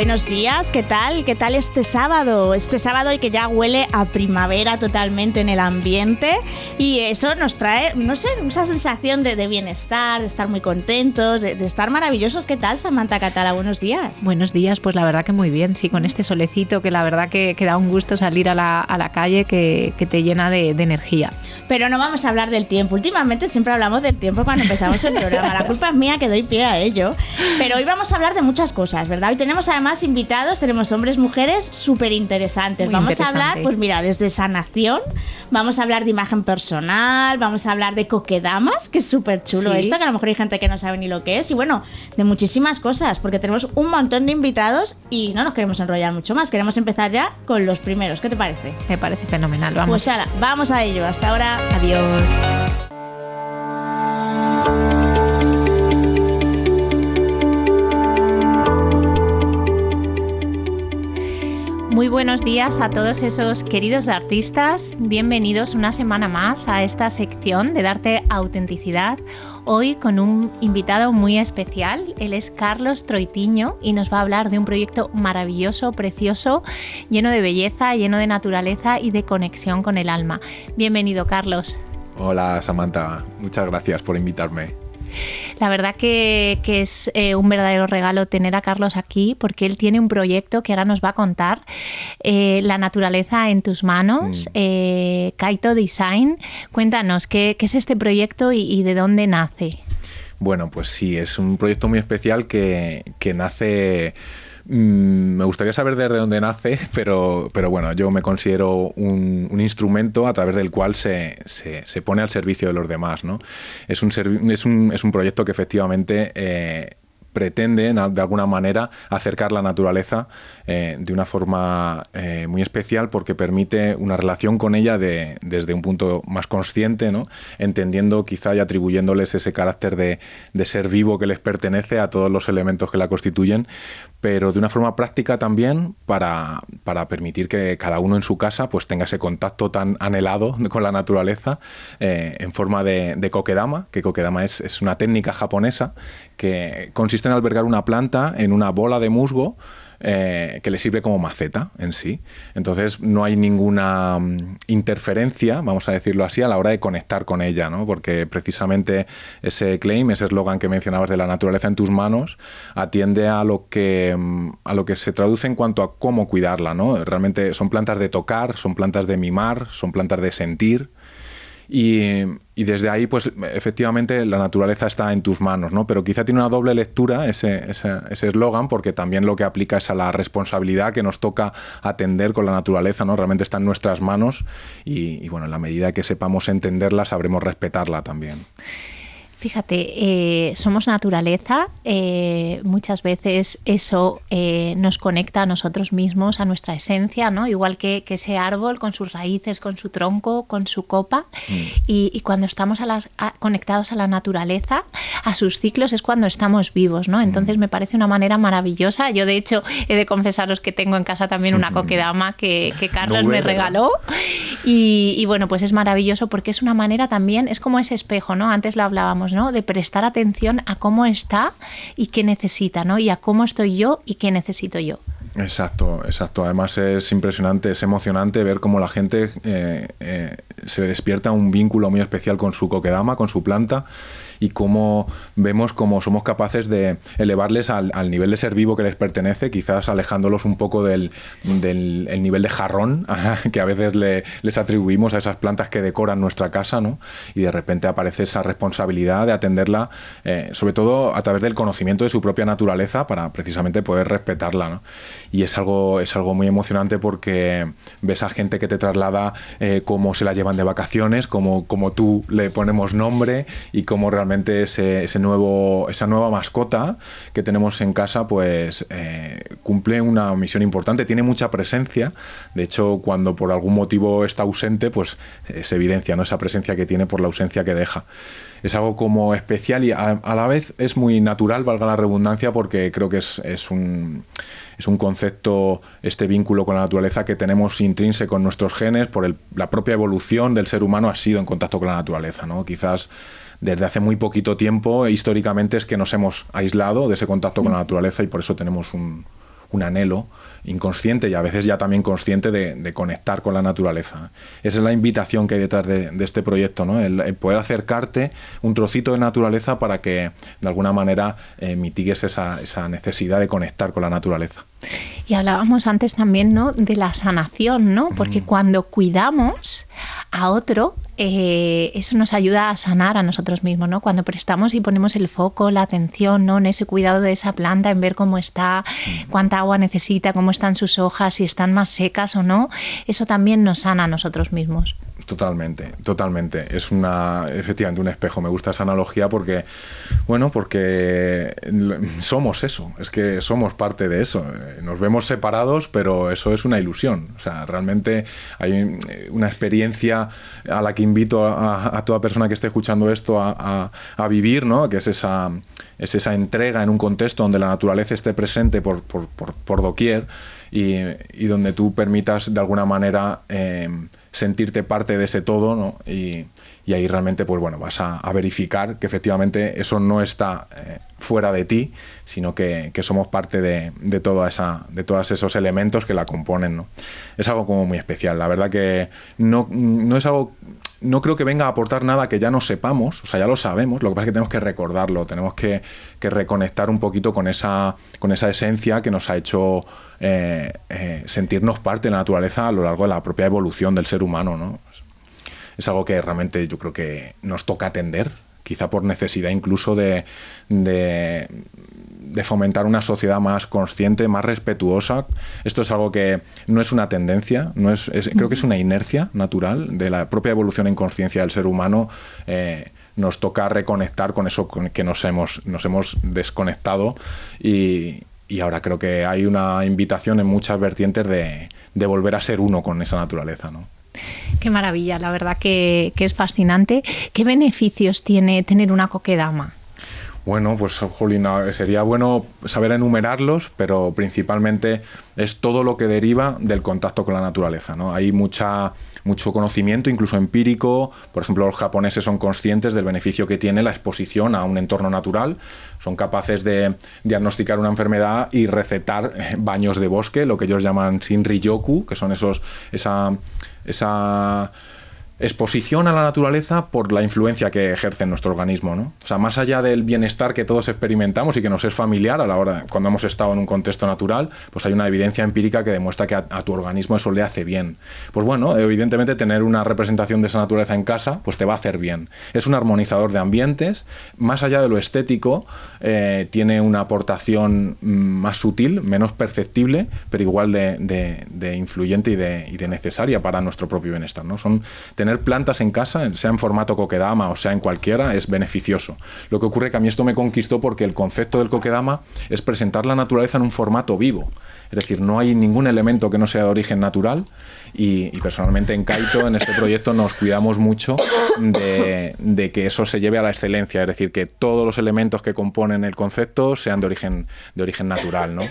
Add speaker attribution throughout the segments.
Speaker 1: Buenos días, ¿qué tal? ¿Qué tal este sábado? Este sábado el que ya huele a primavera totalmente en el ambiente y eso nos trae, no sé, esa sensación de, bienestar, de estar muy contentos, de, estar maravillosos. ¿Qué tal, Samantha Catala? Buenos días.
Speaker 2: Buenos días, pues la verdad que muy bien, sí, con este solecito que la verdad que, da un gusto salir a la, calle que, te llena de, de energía.
Speaker 1: Pero no vamos a hablar del tiempo. Últimamente siempre hablamos del tiempo cuando empezamos el programa. La culpa es mía que doy pie a ello. Pero hoy vamos a hablar de muchas cosas, ¿verdad? Hoy tenemos además invitados, tenemos hombres, mujeres, súper interesantes. Vamos a hablar, pues mira, desde sanación, vamos a hablar de imagen personal, vamos a hablar de coquedamas, que es súper chulo esto, que a lo mejor hay gente que no sabe ni lo que es, y bueno, de muchísimas cosas, porque tenemos un montón de invitados y no nos queremos enrollar mucho más, queremos empezar ya con los primeros. ¿Qué te parece? Me parece fenomenal, vamos. Pues vamos a ello, hasta ahora, adiós.
Speaker 2: Muy buenos días a todos esos queridos artistas. Bienvenidos una semana más a esta sección de Darte Autenticidad. Hoy con un invitado muy especial. Él es Carlos Troitiño y nos va a hablar de un proyecto maravilloso, precioso, lleno de belleza, lleno de naturaleza y de conexión con el alma. Bienvenido, Carlos.
Speaker 3: Hola, Samantha. Muchas gracias por invitarme.
Speaker 2: La verdad que, es eh, un verdadero regalo tener a Carlos aquí porque él tiene un proyecto que ahora nos va a contar, eh, La naturaleza en tus manos, mm. eh, Kaito Design. Cuéntanos, ¿qué, es este proyecto y, de dónde nace?
Speaker 3: Bueno, pues sí, es un proyecto muy especial que nace Mm, me gustaría saber desde dónde nace, pero, pero bueno, yo me considero un, instrumento a través del cual se, se, pone al servicio de los demás. ¿no? Es, un es, un, proyecto que efectivamente... Eh, pretende, de alguna manera acercar la naturaleza eh, de una forma eh, muy especial porque permite una relación con ella desde un punto más consciente, ¿no? entendiendo quizá y atribuyéndoles ese carácter de, de, ser vivo que les pertenece a todos los elementos que la constituyen, pero de una forma práctica también para, permitir que cada uno en su casa pues, tenga ese contacto tan anhelado con la naturaleza eh, en forma de, de, kokedama, que kokedama es, es una técnica japonesa que consiste en albergar una planta en una bola de musgo, eh, que le sirve como maceta en sí. Entonces no hay ninguna mm, interferencia, vamos a decirlo así, a la hora de conectar con ella, ¿no? porque precisamente ese claim, ese eslogan que mencionabas de la naturaleza en tus manos, atiende a lo que, mm, a lo que se traduce en cuanto a cómo cuidarla. ¿no? Realmente son plantas de tocar, son plantas de mimar, son plantas de sentir. Y, desde ahí, pues efectivamente la naturaleza está en tus manos, ¿no? Pero quizá tiene una doble lectura ese eslogan, porque también lo que aplica es a la responsabilidad que nos toca atender con la naturaleza, ¿no? Realmente está en nuestras manos y, y bueno, en la medida que sepamos entenderla, sabremos respetarla también.
Speaker 2: Fíjate, eh, somos naturaleza, eh, muchas veces eso eh, nos conecta a nosotros mismos, a nuestra esencia, ¿no? Igual que, ese árbol con sus raíces, con su tronco, con su copa. Mm. Y, cuando estamos a las, conectados a la naturaleza, a sus ciclos, es cuando estamos vivos, ¿no? Entonces mm. me parece una manera maravillosa. Yo, de hecho, he de confesaros que tengo en casa también una mm. coquedama que, que Carlos me regaló. Y, y bueno, pues es maravilloso porque es una manera también, es como ese espejo, ¿no? Antes lo hablábamos de prestar atención a cómo está y qué necesita, ¿no? Y a cómo estoy yo y qué necesito yo.
Speaker 3: Exacto, exacto. Además es impresionante, es emocionante ver cómo la gente eh, eh, se despierta un vínculo muy especial con su coquedama, con su planta y cómo vemos cómo somos capaces de elevarles al, nivel de ser vivo que les pertenece, quizás alejándolos un poco del, nivel de jarrón que a veces les atribuimos a esas plantas que decoran nuestra casa, ¿no? Y de repente aparece esa responsabilidad de atenderla, eh, sobre todo a través del conocimiento de su propia naturaleza para precisamente poder respetarla, y es algo, es algo muy emocionante porque ves a gente que te traslada eh, cómo se la llevan de vacaciones, cómo, tú le ponemos nombre y cómo realmente ese, ese nuevo, esa nueva mascota que tenemos en casa pues eh, cumple una misión importante, tiene mucha presencia, de hecho cuando por algún motivo está ausente pues se evidencia ¿no? esa presencia que tiene por la ausencia que deja es algo como especial y a, la vez es muy natural, valga la redundancia, porque creo que es, es un es un concepto, este vínculo con la naturaleza que tenemos intrínseco en nuestros genes por la propia evolución del ser humano ha sido en contacto con la naturaleza, ¿no? Quizás desde hace muy poquito tiempo, históricamente, es que nos hemos aislado de ese contacto con la naturaleza y por eso tenemos un, un anhelo inconsciente y a veces ya también consciente de, conectar con la naturaleza. Esa es la invitación que hay detrás de, este proyecto, ¿no? El, poder acercarte un trocito de naturaleza para que de alguna manera eh, mitigues esa necesidad de conectar con la naturaleza.
Speaker 2: Y hablábamos antes también ¿no? de la sanación, ¿no? Porque mm. cuando cuidamos a otro, eh, eso nos ayuda a sanar a nosotros mismos, ¿no? Cuando prestamos y ponemos el foco, la atención, ¿no? En ese cuidado de esa planta, en ver cómo está, mm. cuánta agua necesita, cómo están sus hojas, si están más secas o no, eso también nos sana a nosotros mismos.
Speaker 3: Totalmente, totalmente. Es una, efectivamente, un espejo. Me gusta esa analogía porque, bueno, porque somos eso. Es que somos parte de eso. Nos vemos separados, pero eso es una ilusión. O sea, realmente hay una experiencia a la que invito a, toda persona que esté escuchando esto a, vivir, ¿no? Que es esa, es esa entrega en un contexto donde la naturaleza esté presente por, por, por, por doquier y, y, donde tú permitas de alguna manera. Eh, sentirte parte de ese todo, ¿no? Y, y ahí realmente, pues bueno, vas a, verificar que efectivamente eso no está eh, fuera de ti, sino que, somos parte de, de, toda esa, de todos esos elementos que la componen, ¿no? Es algo como muy especial. La verdad que no, no es algo no creo que venga a aportar nada que ya no sepamos, o sea, ya lo sabemos, lo que pasa es que tenemos que recordarlo, tenemos que, reconectar un poquito con esa, con esa esencia que nos ha hecho eh, eh, sentirnos parte de la naturaleza a lo largo de la propia evolución del ser humano, ¿no? Es algo que realmente yo creo que nos toca atender, quizá por necesidad incluso de de fomentar una sociedad más consciente, más respetuosa. Esto es algo que no es una tendencia, no es, creo que es una inercia natural de la propia evolución en conciencia del ser humano. Eh, nos toca reconectar con eso con que nos hemos, nos hemos desconectado y, ahora creo que hay una invitación en muchas vertientes de, volver a ser uno con esa naturaleza. ¿no?
Speaker 2: Qué maravilla, la verdad que, es fascinante. ¿Qué beneficios tiene tener una coquedama?
Speaker 3: Bueno, pues Jolina sería bueno saber enumerarlos, pero principalmente es todo lo que deriva del contacto con la naturaleza. ¿no? Hay mucha, mucho conocimiento, incluso empírico. Por ejemplo, los japoneses son conscientes del beneficio que tiene la exposición a un entorno natural. Son capaces de diagnosticar una enfermedad y recetar eh, baños de bosque, lo que ellos llaman Shinri yoku que son esos, esa, esa exposición a la naturaleza por la influencia que ejerce en nuestro organismo, ¿no? O sea, más allá del bienestar que todos experimentamos y que nos es familiar a la hora, cuando hemos estado en un contexto natural, pues hay una evidencia empírica que demuestra que a, tu organismo eso le hace bien. Pues bueno, evidentemente tener una representación de esa naturaleza en casa, pues te va a hacer bien. Es un armonizador de ambientes, más allá de lo estético, eh, tiene una aportación mm, más sutil, menos perceptible, pero igual de, influyente y de, necesaria para nuestro propio bienestar, ¿no? plantas en casa, sea en formato coquedama o sea en cualquiera, es beneficioso. Lo que ocurre que a mí esto me conquistó porque el concepto del coquedama es presentar la naturaleza en un formato vivo. Es decir, no hay ningún elemento que no sea de origen natural y, personalmente en Kaito, en este proyecto, nos cuidamos mucho de, que eso se lleve a la excelencia. Es decir, que todos los elementos que componen el concepto sean de origen, de origen natural. ¿no?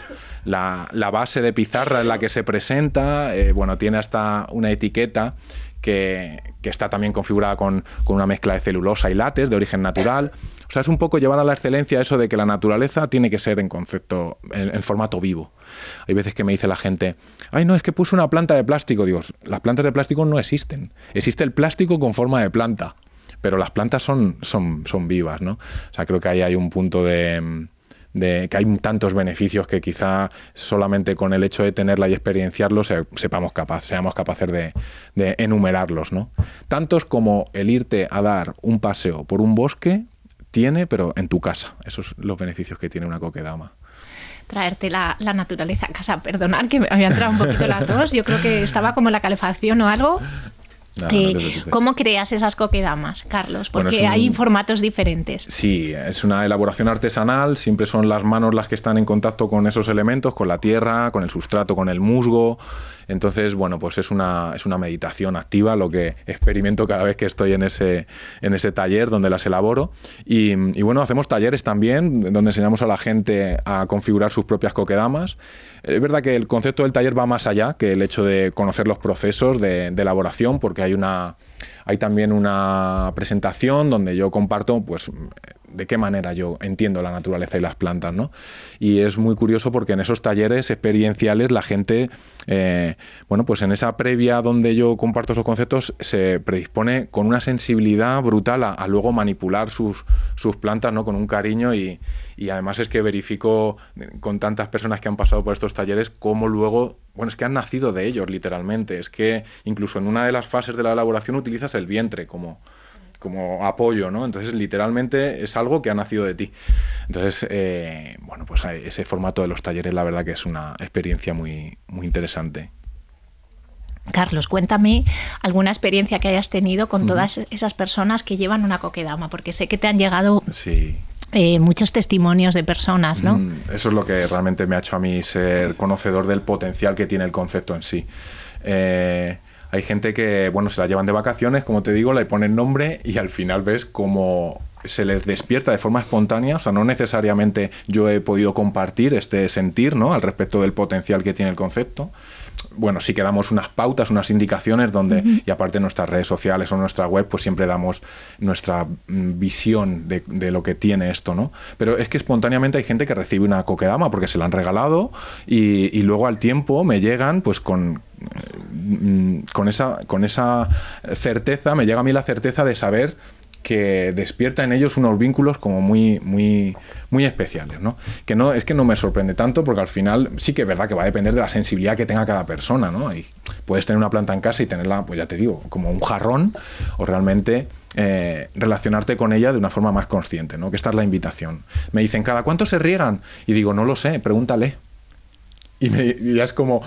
Speaker 3: La, base de pizarra en la que se presenta, eh, bueno, tiene hasta una etiqueta que, está también configurada con, una mezcla de celulosa y látex de origen natural. O sea, es un poco llevar a la excelencia eso de que la naturaleza tiene que ser en concepto, en, formato vivo. Hay veces que me dice la gente, ay, no, es que puse una planta de plástico. Digo, las plantas de plástico no existen. Existe el plástico con forma de planta, pero las plantas son, son, son vivas, ¿no? O sea, creo que ahí hay un punto de mm, de que hay tantos beneficios que quizá solamente con el hecho de tenerla y experienciarlo sepamos capaz, seamos capaces de, enumerarlos, ¿no? Tantos como el irte a dar un paseo por un bosque tiene, pero en tu casa. Esos son los beneficios que tiene una coquedama
Speaker 2: traerte la, naturaleza a casa. perdonad que me había entrado un poquito la tos. Yo creo que estaba como la calefacción o algo.
Speaker 3: Eh, ¿Cómo
Speaker 2: creas esas coquedamas, Carlos? Porque hay formatos diferentes.
Speaker 3: Sí, es una elaboración artesanal, siempre son las manos las que están en contacto con esos elementos, con la tierra, con el sustrato, con el musgo. Entonces, bueno, pues es una, es una meditación activa lo que experimento cada vez que estoy en ese, en ese taller donde las elaboro. Y, bueno, hacemos talleres también donde enseñamos a la gente a configurar sus propias coquedamas. Eh, es verdad que el concepto del taller va más allá que el hecho de conocer los procesos de, elaboración, porque hay una hay también una presentación donde yo comparto pues de qué manera yo entiendo la naturaleza y las plantas, ¿no? Y es muy curioso porque en esos talleres experienciales la gente, eh, bueno, pues en esa previa donde yo comparto esos conceptos, se predispone con una sensibilidad brutal a, luego manipular sus, sus plantas, ¿no? Con un cariño y, y además es que verifico con tantas personas que han pasado por estos talleres cómo luego bueno, es que han nacido de ellos, literalmente. Es que incluso en una de las fases de la elaboración utilizas el vientre como, como apoyo, ¿no? Entonces, literalmente es algo que ha nacido de ti. Entonces, eh, bueno, pues ese formato de los talleres, la verdad que es una experiencia muy, muy interesante.
Speaker 2: Carlos, cuéntame alguna experiencia que hayas tenido con todas esas personas que llevan una coquedama, porque sé que te han llegado eh, muchos testimonios de personas, ¿no? Mm,
Speaker 3: eso es lo que realmente me ha hecho a mí ser conocedor del potencial que tiene el concepto en sí. Eh, hay gente que, bueno, se la llevan de vacaciones, como te digo, le ponen nombre y al final ves como se les despierta de forma espontánea, o sea, no necesariamente yo he podido compartir este sentir, ¿no? Al respecto del potencial que tiene el concepto, bueno, sí que damos unas pautas, unas indicaciones donde, y aparte nuestras redes sociales o nuestra web, pues siempre damos nuestra mm, visión de, lo que tiene esto, ¿no? Pero es que espontáneamente hay gente que recibe una coquedama porque se la han regalado y, y luego al tiempo me llegan pues con, mm, con, esa, con esa certeza, me llega a mí la certeza de saber que despierta en ellos unos vínculos como muy, muy, muy especiales, ¿no? Que no, es que no me sorprende tanto porque al final sí que es verdad que va a depender de la sensibilidad que tenga cada persona, ¿no? puedes tener una planta en casa y tenerla, pues ya te digo, como un jarrón o realmente eh, relacionarte con ella de una forma más consciente, ¿no? Que esta es la invitación. Me dicen, ¿cada cuánto se riegan? Y digo, no lo sé, pregúntale. y ya es como,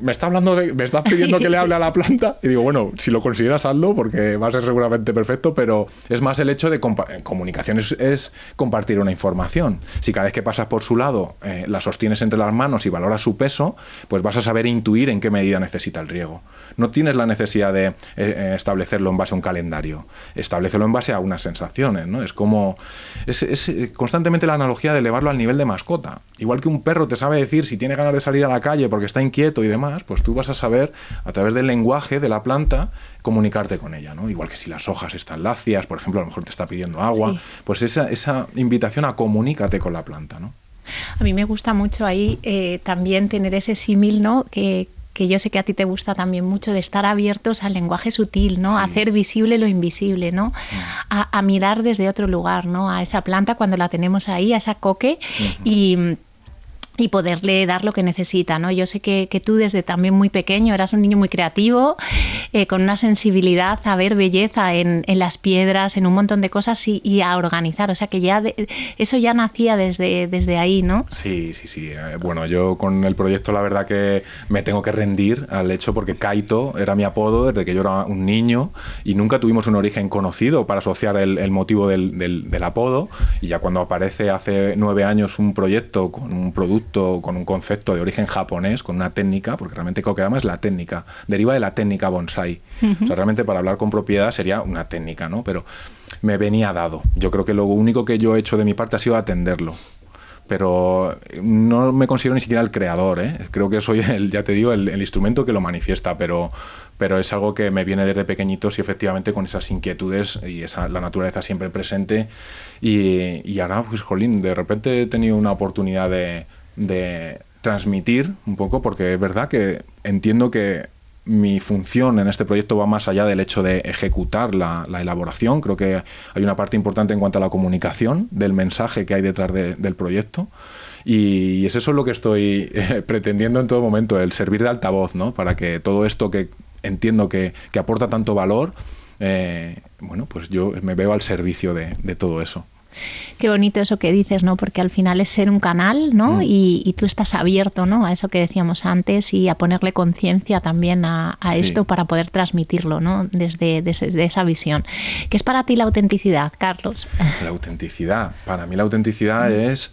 Speaker 3: me está hablando me estás pidiendo que le hable a la planta y digo, bueno, si lo consideras hazlo porque va a ser seguramente perfecto, pero es más el hecho de eh, comunicación es, compartir una información. Si cada vez que pasas por su lado eh, la sostienes entre las manos y valoras su peso, pues vas a saber intuir en qué medida necesita el riego. No tienes la necesidad de eh, establecerlo en base a un calendario, establecelo en base a unas sensaciones, ¿no? Es como es constantemente la analogía de elevarlo al nivel de mascota. Igual que un perro te sabe decir si tiene ganas de salir a la calle porque está inquieto y demás, pues tú vas a saber a través del lenguaje de la planta comunicarte con ella, ¿no? Igual que si las hojas están lacias, por ejemplo, a lo mejor te está pidiendo agua, pues esa, esa invitación a comunícate con la planta, ¿no?
Speaker 2: A mí me gusta mucho ahí eh, también tener ese símil, ¿no? Que, yo sé que a ti te gusta también mucho de estar abiertos al lenguaje sutil, ¿no? hacer visible lo invisible, ¿no? Mm. A, mirar desde otro lugar, ¿no? A esa planta cuando la tenemos ahí, a esa coque y y poderle dar lo que necesita, ¿no? Yo sé que, tú desde también muy pequeño eras un niño muy creativo, eh, con una sensibilidad a ver belleza en, las piedras, en un montón de cosas y, a organizar, o sea que ya eso ya nacía desde, desde ahí, ¿no?
Speaker 3: Sí, sí, sí. Eh, bueno, yo con el proyecto la verdad que me tengo que rendir al hecho porque Kaito era mi apodo desde que yo era un niño y nunca tuvimos un origen conocido para asociar el, motivo del apodo y ya cuando aparece hace nueve años un proyecto con un producto con un concepto de origen japonés, con una técnica, porque realmente kokedama es la técnica, deriva de la técnica bonsai. O sea, realmente para hablar con propiedad sería una técnica, ¿no? Pero me venía dado. Yo creo que lo único que yo he hecho de mi parte ha sido atenderlo pero no me considero ni siquiera el creador, ¿eh? creo que soy, el, ya te digo, el, instrumento que lo manifiesta, pero, pero es algo que me viene desde pequeñitos y efectivamente con esas inquietudes y la naturaleza siempre presente. Y, y ahora, pues, jolín, de repente he tenido una oportunidad de, de transmitir un poco, porque es verdad que entiendo que mi función en este proyecto va más allá del hecho de ejecutar la, elaboración. Creo que hay una parte importante en cuanto a la comunicación del mensaje que hay detrás del proyecto. Y, es eso lo que estoy eh, pretendiendo en todo momento, el servir de altavoz, ¿no? Para que todo esto que entiendo que, aporta tanto valor, eh, bueno, pues yo me veo al servicio de todo eso.
Speaker 2: Qué bonito eso que dices, ¿no? Porque al final es ser un canal, ¿no? Mm. Y, tú estás abierto, ¿no? A eso que decíamos antes y a ponerle conciencia también a, esto para poder transmitirlo, ¿no? Desde, desde esa visión. ¿Qué es para ti la autenticidad, Carlos?
Speaker 3: La autenticidad. Para mí la autenticidad mm. es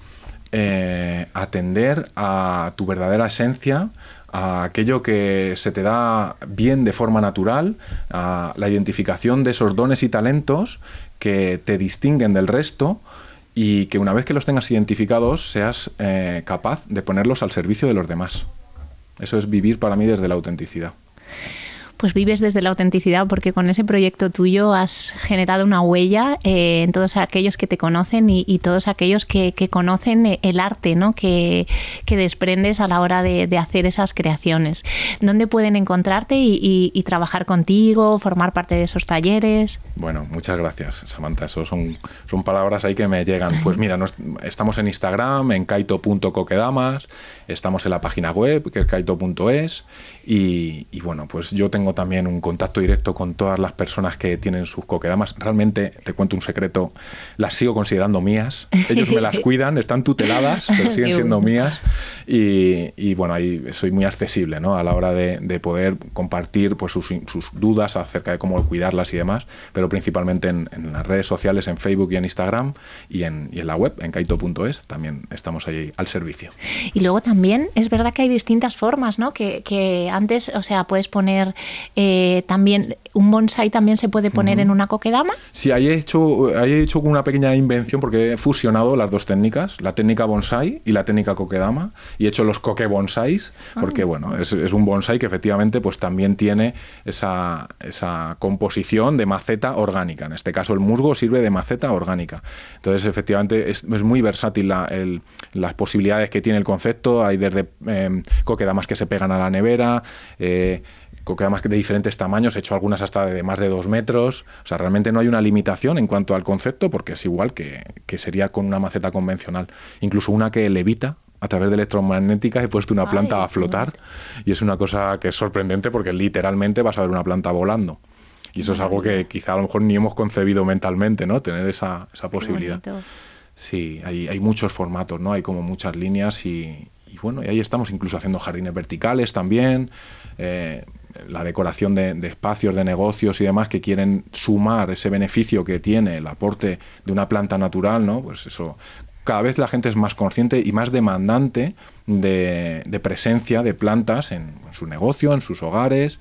Speaker 3: eh, atender a tu verdadera esencia, a aquello que se te da bien de forma natural, a la identificación de esos dones y talentos que te distinguen del resto y que una vez que los tengas identificados seas eh, capaz de ponerlos al servicio de los demás. Eso es vivir para mí desde la autenticidad
Speaker 2: pues vives desde la autenticidad porque con ese proyecto tuyo has generado una huella eh, en todos aquellos que te conocen y, todos aquellos que, conocen eh, el arte ¿no? que, desprendes a la hora de, hacer esas creaciones. ¿Dónde pueden encontrarte y, trabajar contigo, formar parte de esos talleres?
Speaker 3: Bueno, muchas gracias Samantha, eso son, son palabras ahí que me llegan. Pues mira, estamos en Instagram, en kaito.coquedamas, estamos en la página web, que es kaito.es, y, bueno, pues yo tengo también un contacto directo con todas las personas que tienen sus coquedamas. Realmente, te cuento un secreto, las sigo considerando mías. Ellos me las cuidan, están tuteladas, pero siguen siendo mías. Y, bueno, ahí soy muy accesible ¿no? a la hora de, poder compartir pues, sus, dudas acerca de cómo cuidarlas y demás, pero principalmente en, las redes sociales, en Facebook y en Instagram y en, la web, en kaito.es, también estamos ahí al servicio.
Speaker 2: Y luego también es verdad que hay distintas formas ¿no? que antes, o sea, puedes poner eh, también, un bonsai también se puede poner en una coquedama.
Speaker 3: Sí, ahí he, hecho, he hecho una pequeña invención porque he fusionado las dos técnicas, la técnica bonsai y la técnica coquedama, y he hecho los coque ah. porque bueno, es, un bonsai que efectivamente pues también tiene esa, esa composición de maceta orgánica. En este caso el musgo sirve de maceta orgánica. Entonces efectivamente es, muy versátil las posibilidades que tiene el concepto. Hay desde em, coquedamas que se pegan a la nevera, eh, que de diferentes tamaños, he hecho algunas hasta de más de dos metros. O sea, realmente no hay una limitación en cuanto al concepto, porque es igual que, sería con una maceta convencional. Incluso una que levita a través de electromagnéticas he puesto una planta a flotar y es una cosa que es sorprendente porque literalmente vas a ver una planta volando. Y eso es algo que quizá a lo mejor ni hemos concebido mentalmente, ¿no? Tener esa, posibilidad. Sí, hay, hay muchos formatos, ¿no? Hay como muchas líneas y, y bueno, y ahí estamos incluso haciendo jardines verticales también, eh, la decoración de, espacios, de negocios y demás que quieren sumar ese beneficio que tiene el aporte de una planta natural, ¿no? Pues eso, cada vez la gente es más consciente y más demandante de, presencia de plantas en, su negocio, en sus hogares.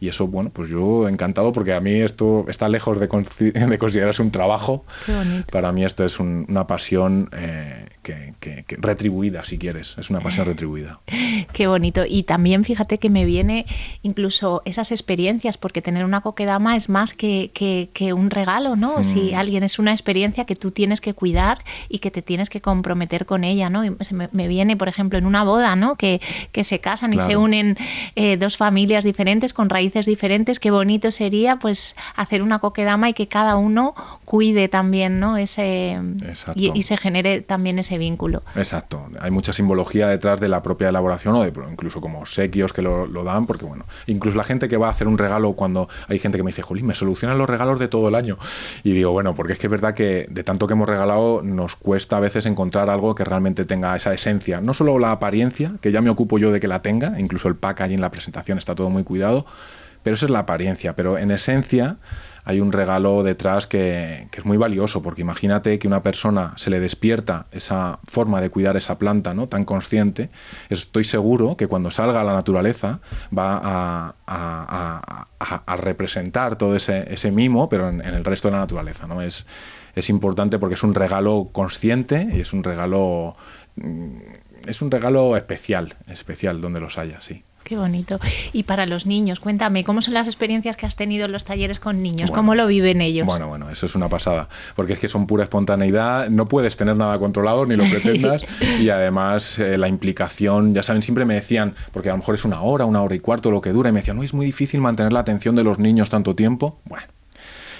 Speaker 3: Y eso, bueno, pues yo encantado porque a mí esto está lejos de, considerarse un trabajo. Para mí esto es una pasión eh, que, retribuida, si quieres. Es una pasión retribuida.
Speaker 2: Qué bonito. Y también fíjate que me viene incluso esas experiencias, porque tener una coquedama es más que, un regalo, ¿no? Mm. Si alguien es una experiencia que tú tienes que cuidar y que te tienes que comprometer con ella, ¿no? me, viene, por ejemplo, en una boda, ¿no? Que, se casan y se unen eh, dos familias diferentes con raíces diferentes. Qué bonito sería, pues, hacer una coquedama y que cada uno cuide también, ¿no? Ese, y, se genere también ese vínculo.
Speaker 3: Exacto. Hay mucha simbología detrás de la propia elaboración o de incluso como sequios que lo, dan, porque bueno, incluso la gente que va a hacer un regalo cuando hay gente que me dice, Jolín, me solucionan los regalos de todo el año. Y digo, bueno, porque es que es verdad que de tanto que hemos regalado nos cuesta a veces encontrar algo que realmente tenga esa esencia. No solo la apariencia, que ya me ocupo yo de que la tenga, incluso el pack en la presentación está todo muy cuidado, pero esa es la apariencia, pero en esencia hay un regalo detrás que, es muy valioso, porque imagínate que una persona se le despierta esa forma de cuidar esa planta, ¿no? Tan consciente. Estoy seguro que cuando salga a la naturaleza va a, representar todo ese, mimo, pero en, el resto de la naturaleza, ¿no? Es, es importante porque es un regalo consciente y es un regalo. Mm, es un regalo especial, especial donde los haya, sí.
Speaker 2: Qué bonito. Y para los niños, cuéntame, ¿cómo son las experiencias que has tenido en los talleres con niños? ¿Cómo lo viven ellos? Bueno, bueno,
Speaker 3: eso es una pasada, porque es que son pura espontaneidad, no puedes tener nada controlado, ni lo pretendas, y además eh, la implicación, ya saben, siempre me decían, porque a lo mejor es una hora, una hora y cuarto lo que dura, y me decían, no, es muy difícil mantener la atención de los niños tanto tiempo. Bueno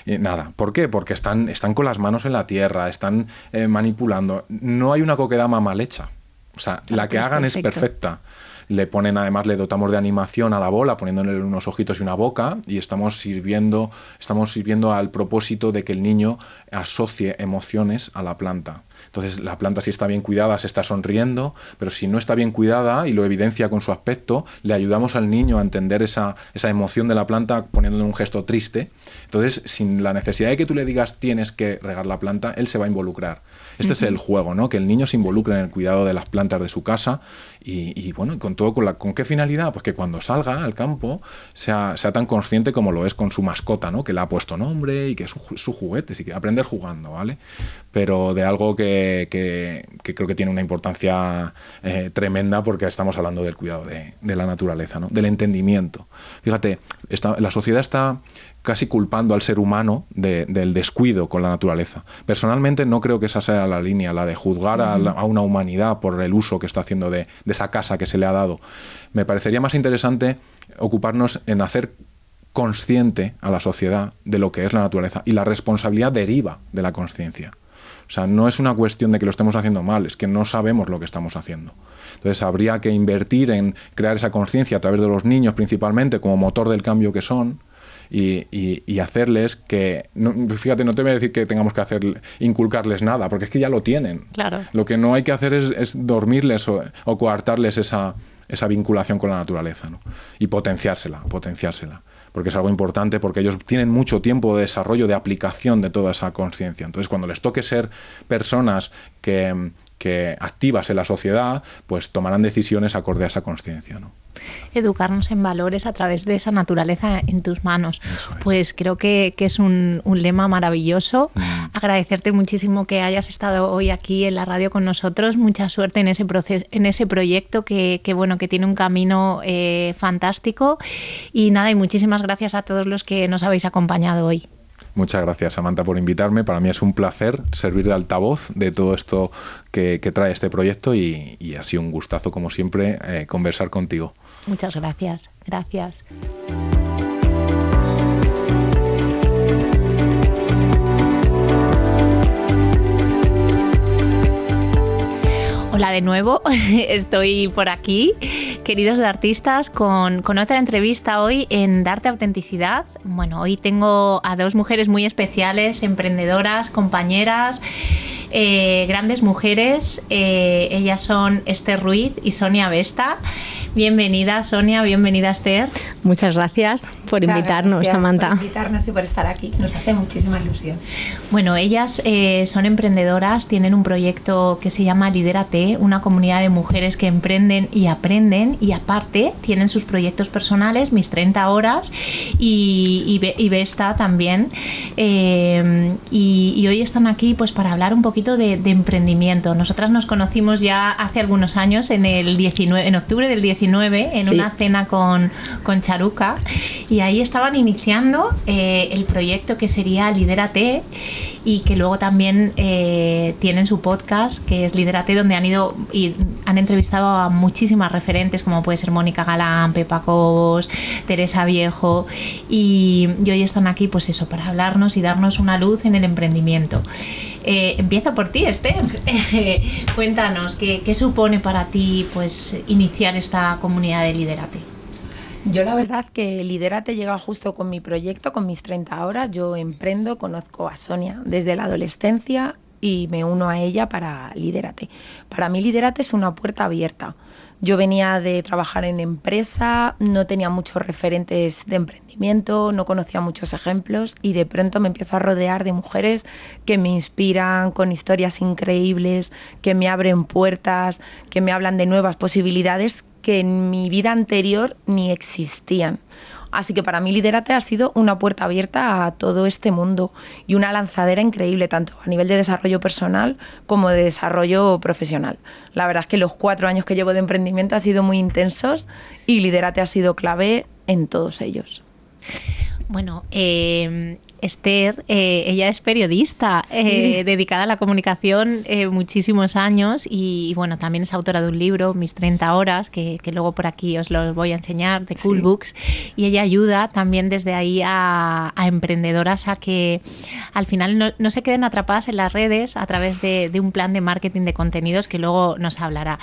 Speaker 3: nada. ¿Por qué? Porque están, están con las manos en la tierra, están eh, manipulando. No hay una coquedama mal hecha. O sea, la que hagan es perfecta. Le ponen, además, le dotamos de animación a la bola, poniéndole unos ojitos y una boca, y estamos sirviendo, estamos sirviendo al propósito de que el niño asocie emociones a la planta. Entonces la planta si está bien cuidada se está sonriendo, pero si no está bien cuidada y lo evidencia con su aspecto, le ayudamos al niño a entender esa, esa emoción de la planta poniéndole un gesto triste. Entonces sin la necesidad de que tú le digas tienes que regar la planta, él se va a involucrar. Este es el juego, ¿no? Que el niño se involucre en el cuidado de las plantas de su casa y, bueno, con todo, con, la, ¿con qué finalidad? Pues que cuando salga al campo sea, tan consciente como lo es con su mascota, ¿no? Que le ha puesto nombre y que es su, juguete, así que aprender jugando, ¿vale? Pero de algo que, creo que tiene una importancia eh, tremenda porque estamos hablando del cuidado de, la naturaleza, ¿no? Del entendimiento. Fíjate, la sociedad está casi culpando al ser humano del descuido con la naturaleza. Personalmente no creo que esa sea la línea, la de juzgar a, una humanidad por el uso que está haciendo de, de esa casa que se le ha dado. Me parecería más interesante ocuparnos en hacer consciente a la sociedad de lo que es la naturaleza y la responsabilidad deriva de la conciencia. O sea, no es una cuestión de que lo estemos haciendo mal, es que no sabemos lo que estamos haciendo. Entonces habría que invertir en crear esa conciencia a través de los niños principalmente como motor del cambio que son y, hacerles que, fíjate, no te voy a decir que tengamos que hacer, inculcarles nada, porque es que ya lo tienen. Claro. Lo que no hay que hacer es, dormirles o, coartarles esa, esa vinculación con la naturaleza ¿no? y potenciársela, potenciársela, porque es algo importante, porque ellos tienen mucho tiempo de desarrollo, de aplicación de toda esa conciencia. Entonces, cuando les toque ser personas que, que activas en la sociedad, pues tomarán decisiones acorde a esa conciencia.
Speaker 2: Educarnos en valores a través de esa naturaleza en tus manos. Pues creo que, es un, lema maravilloso. Mm. Agradecerte muchísimo que hayas estado hoy aquí en la radio con nosotros. Mucha suerte en ese en ese proyecto que, bueno, que tiene un camino eh, fantástico. Y nada, y muchísimas gracias a todos los que nos habéis acompañado
Speaker 3: hoy. Muchas gracias, Samantha, por invitarme. Para mí es un placer servir de altavoz de todo esto que, trae este proyecto y, ha sido un gustazo, como siempre, eh, conversar contigo.
Speaker 2: Muchas gracias. Gracias. Hola de nuevo, estoy por aquí, queridos artistas, con, otra entrevista hoy en Darte Autenticidad. Bueno, hoy tengo a dos mujeres muy especiales, emprendedoras, compañeras, eh, grandes mujeres. Eh, ellas son Esther Ruiz y Sonia Vesta. Bienvenida Sonia, bienvenida Esther.
Speaker 4: Muchas gracias
Speaker 2: por Muchas invitarnos, gracias Por
Speaker 5: invitarnos y por estar aquí, nos hace muchísima ilusión.
Speaker 2: Bueno, ellas eh, son emprendedoras, tienen un proyecto que se llama Lidérate, una comunidad de mujeres que emprenden y aprenden y aparte tienen sus proyectos personales, mis 30 horas y, y, Vesta también. Eh, y, hoy están aquí pues para hablar un poquito de, emprendimiento. Nosotras nos conocimos ya hace algunos años, en, el 19, en octubre del 19 en una cena con, con, Charuca y ahí estaban iniciando eh, el proyecto que sería Liderate y que luego también eh, tienen su podcast que es Liderate donde han ido y han entrevistado a muchísimas referentes como puede ser Mónica Galán, Pepa Cos, Teresa Viejo y, y hoy están aquí pues eso para hablarnos y darnos una luz en el emprendimiento. Eh, empieza por ti, Esther. cuéntanos, ¿qué, supone para ti pues, iniciar esta comunidad de Liderate?
Speaker 5: Yo la verdad que Liderate llega justo con mi proyecto, con mis 30 horas. Yo emprendo, conozco a Sonia desde la adolescencia y me uno a ella para Liderate. Para mí Liderate es una puerta abierta. Yo venía de trabajar en empresa, no tenía muchos referentes de emprendimiento no conocía muchos ejemplos y de pronto me empiezo a rodear de mujeres que me inspiran con historias increíbles, que me abren puertas, que me hablan de nuevas posibilidades que en mi vida anterior ni existían. Así que para mí Liderate ha sido una puerta abierta a todo este mundo y una lanzadera increíble, tanto a nivel de desarrollo personal como de desarrollo profesional. La verdad es que los cuatro años que llevo de emprendimiento han sido muy intensos y Liderate ha sido clave en todos ellos. Bueno, em,
Speaker 2: Esther, eh, ella es periodista, eh, dedicada a la comunicación eh, muchísimos años y, bueno, también es autora de un libro, Mis 30 Horas, que, luego por aquí os los voy a enseñar, de Cool Books, y ella ayuda también desde ahí a, emprendedoras a que al final no, se queden atrapadas en las redes a través de, un plan de marketing de contenidos que luego nos hablará.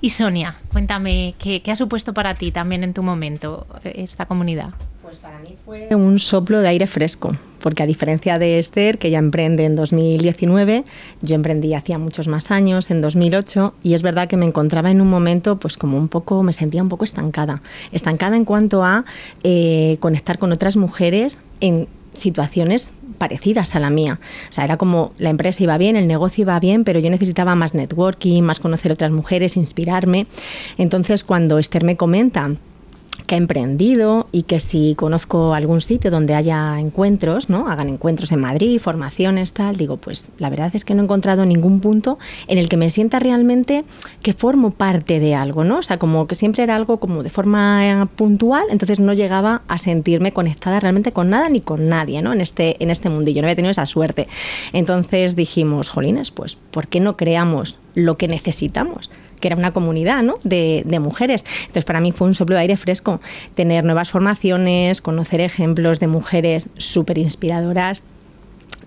Speaker 2: Y Sonia, cuéntame, ¿qué ha supuesto para ti también en tu momento esta comunidad? Pues para
Speaker 4: mí fue un soplo de aire fresco, porque a diferencia de Esther, que ya emprende en 2019, yo emprendí hacía muchos más años, en 2008, y es verdad que me encontraba en un momento, pues como un poco, me sentía un poco estancada. Estancada en cuanto a eh, conectar con otras mujeres en situaciones parecidas a la mía. O sea, era como la empresa iba bien, el negocio iba bien, pero yo necesitaba más networking, más conocer otras mujeres, inspirarme. Entonces, cuando Esther me comenta que ha emprendido y que si conozco algún sitio donde haya encuentros, ¿no? Hagan encuentros en Madrid, formaciones, tal, digo, pues la verdad es que no he encontrado ningún punto en el que me sienta realmente que formo parte de algo, ¿no? O sea, como que siempre era algo como de forma eh, puntual, entonces no llegaba a sentirme conectada realmente con nada ni con nadie, ¿no? En este en este mundillo, no había tenido esa suerte. Entonces dijimos, "Jolines, pues ¿por qué no creamos lo que necesitamos?" que era una comunidad ¿no? de, mujeres. Entonces, para mí fue un soplo de aire fresco tener nuevas formaciones, conocer ejemplos de mujeres súper inspiradoras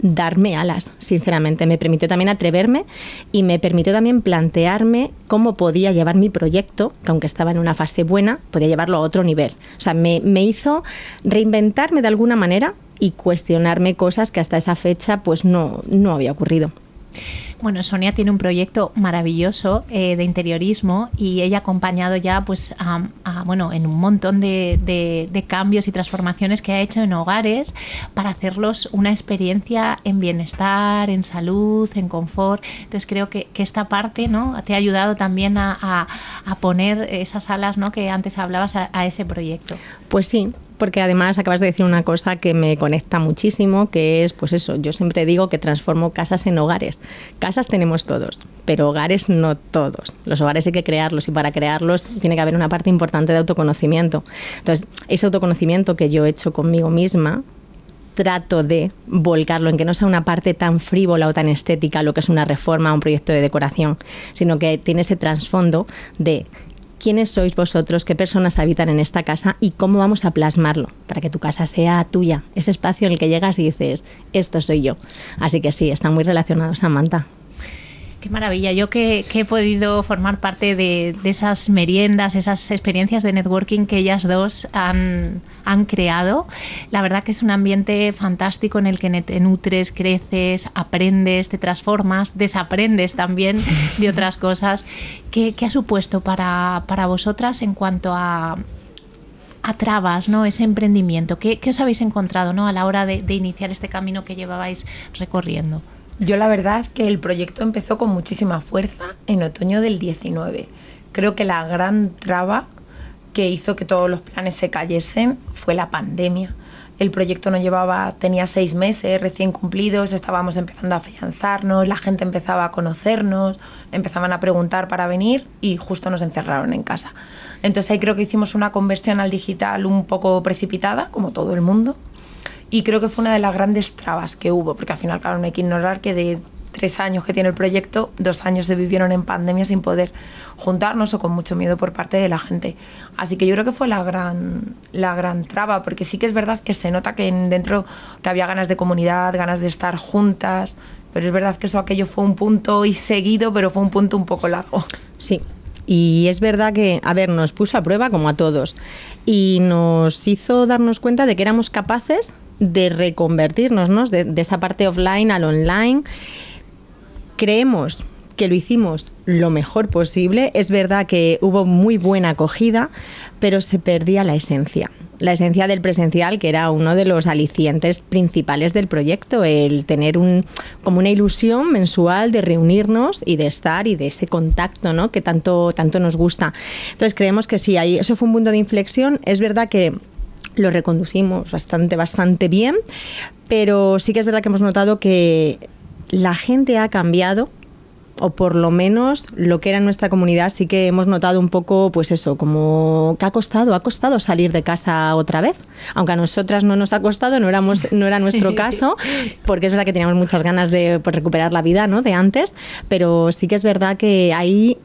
Speaker 4: darme alas, sinceramente. Me permitió también atreverme y me permitió también plantearme cómo podía llevar mi proyecto, que aunque estaba en una fase buena, podía llevarlo a otro nivel. O sea, me, me hizo reinventarme de alguna manera y cuestionarme cosas que hasta esa fecha pues no, no había ocurrido.
Speaker 2: Bueno, Sonia tiene un proyecto maravilloso eh, de interiorismo y ella ha acompañado ya pues, bueno, en un montón de, cambios y transformaciones que ha hecho en hogares para hacerlos una experiencia en bienestar, en salud, en confort. Entonces creo que, esta parte ¿no? te ha ayudado también a, a poner esas alas ¿no? que antes hablabas a ese proyecto.
Speaker 4: Pues sí, porque además acabas de decir una cosa que me conecta muchísimo, que es, pues eso, yo siempre digo que transformo casas en hogares. Casas tenemos todos, pero hogares no todos. Los hogares hay que crearlos y para crearlos tiene que haber una parte importante de autoconocimiento. Entonces, ese autoconocimiento que yo he hecho conmigo misma, trato de volcarlo en que no sea una parte tan frívola o tan estética lo que es una reforma o un proyecto de decoración, sino que tiene ese trasfondo de quiénes sois vosotros, qué personas habitan en esta casa y cómo vamos a plasmarlo para que tu casa sea tuya, ese espacio en el que llegas y dices, esto soy yo. Así que sí, están muy relacionados, Samantha.
Speaker 2: Qué maravilla. Yo que, he podido formar parte de, esas meriendas, esas experiencias de networking que ellas dos han, han creado. La verdad que es un ambiente fantástico en el que te nutres, creces, aprendes, te transformas, desaprendes también de otras cosas. ¿Qué, ha supuesto para, vosotras en cuanto a, a trabas, ¿no? ese emprendimiento? ¿Qué, os habéis encontrado ¿no? a la hora de, de iniciar
Speaker 5: este camino que llevabais recorriendo? Yo la verdad que el proyecto empezó con muchísima fuerza en otoño del 19. Creo que la gran traba que hizo que todos los planes se cayesen fue la pandemia. El proyecto no llevaba, tenía seis meses recién cumplidos, estábamos empezando a afianzarnos, la gente empezaba a conocernos, empezaban a preguntar para venir y justo nos encerraron en casa. Entonces ahí creo que hicimos una conversión al digital un poco precipitada, como todo el mundo, y creo que fue una de las grandes trabas que hubo, porque al final, claro, no hay que ignorar que de tres años que tiene el proyecto, dos años se vivieron en pandemia sin poder juntarnos o con mucho miedo por parte de la gente. Así que yo creo que fue la gran, la gran traba, porque sí que es verdad que se nota que dentro que había ganas de comunidad, ganas de estar juntas, pero es verdad que eso aquello fue un punto y seguido, pero fue un punto un poco largo.
Speaker 4: Sí. Y es verdad que, a ver, nos puso a prueba como a todos y nos hizo darnos cuenta de que éramos capaces de reconvertirnos, ¿no? de, de esa parte offline al online creemos que lo hicimos lo mejor posible. Es verdad que hubo muy buena acogida, pero se perdía la esencia. La esencia del presencial, que era uno de los alicientes principales del proyecto, el tener un, como una ilusión mensual de reunirnos y de estar y de ese contacto ¿no? que tanto, tanto nos gusta. Entonces creemos que sí, ahí, eso fue un punto de inflexión. Es verdad que lo reconducimos bastante, bastante bien, pero sí que es verdad que hemos notado que la gente ha cambiado, o por lo menos lo que era nuestra comunidad, sí que hemos notado un poco, pues eso, como que ha costado, ha costado salir de casa otra vez. Aunque a nosotras no nos ha costado, no, era nuestro caso, porque es verdad que teníamos muchas ganas de pues, recuperar la vida ¿no? de antes, pero sí que es verdad que ahí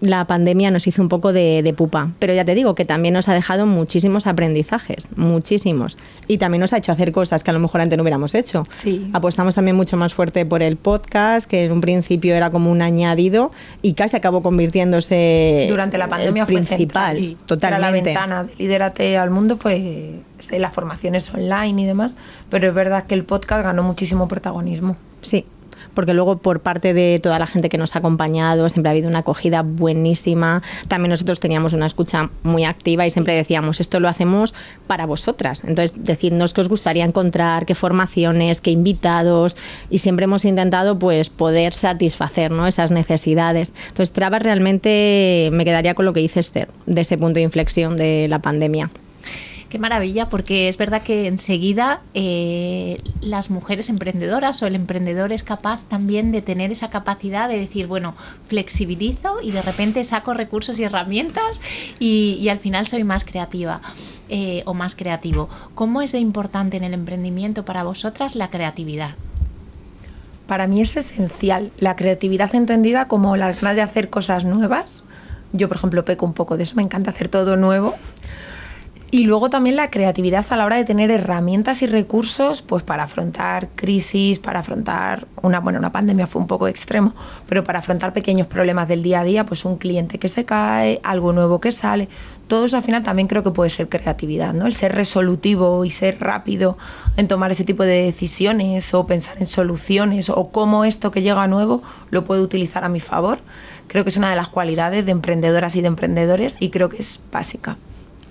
Speaker 4: la pandemia nos hizo un poco de, pupa, pero ya te digo que también nos ha dejado muchísimos aprendizajes, muchísimos. Y también nos ha hecho hacer cosas que a lo mejor antes no hubiéramos hecho. Sí. Apostamos también mucho más fuerte por el podcast, que en un principio era como un añadido y casi acabó convirtiéndose durante la pandemia principal, fue totalmente. Era
Speaker 5: la ventana de al mundo fue las formaciones online y demás, pero es verdad que el podcast ganó muchísimo protagonismo. Sí, porque luego por parte de toda la gente que nos ha
Speaker 4: acompañado siempre ha habido una acogida buenísima. También nosotros teníamos una escucha muy activa y siempre decíamos, esto lo hacemos para vosotras. Entonces, decidnos qué os gustaría encontrar, qué formaciones, qué invitados y siempre hemos intentado pues poder satisfacer esas necesidades. Entonces, Trabas realmente me quedaría con lo que dice Esther, de ese punto de inflexión de la pandemia.
Speaker 2: Qué maravilla, porque es verdad que enseguida eh, las mujeres emprendedoras o el emprendedor es capaz también de tener esa capacidad de decir, bueno, flexibilizo y de repente saco recursos y herramientas y, al final soy más creativa eh, o más creativo. ¿Cómo es de importante en el emprendimiento para
Speaker 5: vosotras la creatividad? Para mí es esencial la creatividad entendida como la ganas de hacer cosas nuevas, yo, por ejemplo, peco un poco de eso, me encanta hacer todo nuevo. Y luego también la creatividad a la hora de tener herramientas y recursos pues para afrontar crisis, para afrontar una bueno, una pandemia fue un poco extremo, pero para afrontar pequeños problemas del día a día, pues un cliente que se cae, algo nuevo que sale, todo eso al final también creo que puede ser creatividad, ¿no? El ser resolutivo y ser rápido en tomar ese tipo de decisiones o pensar en soluciones o cómo esto que llega nuevo lo puedo utilizar a mi favor. Creo que es una de las cualidades de emprendedoras y de emprendedores y creo que es básica.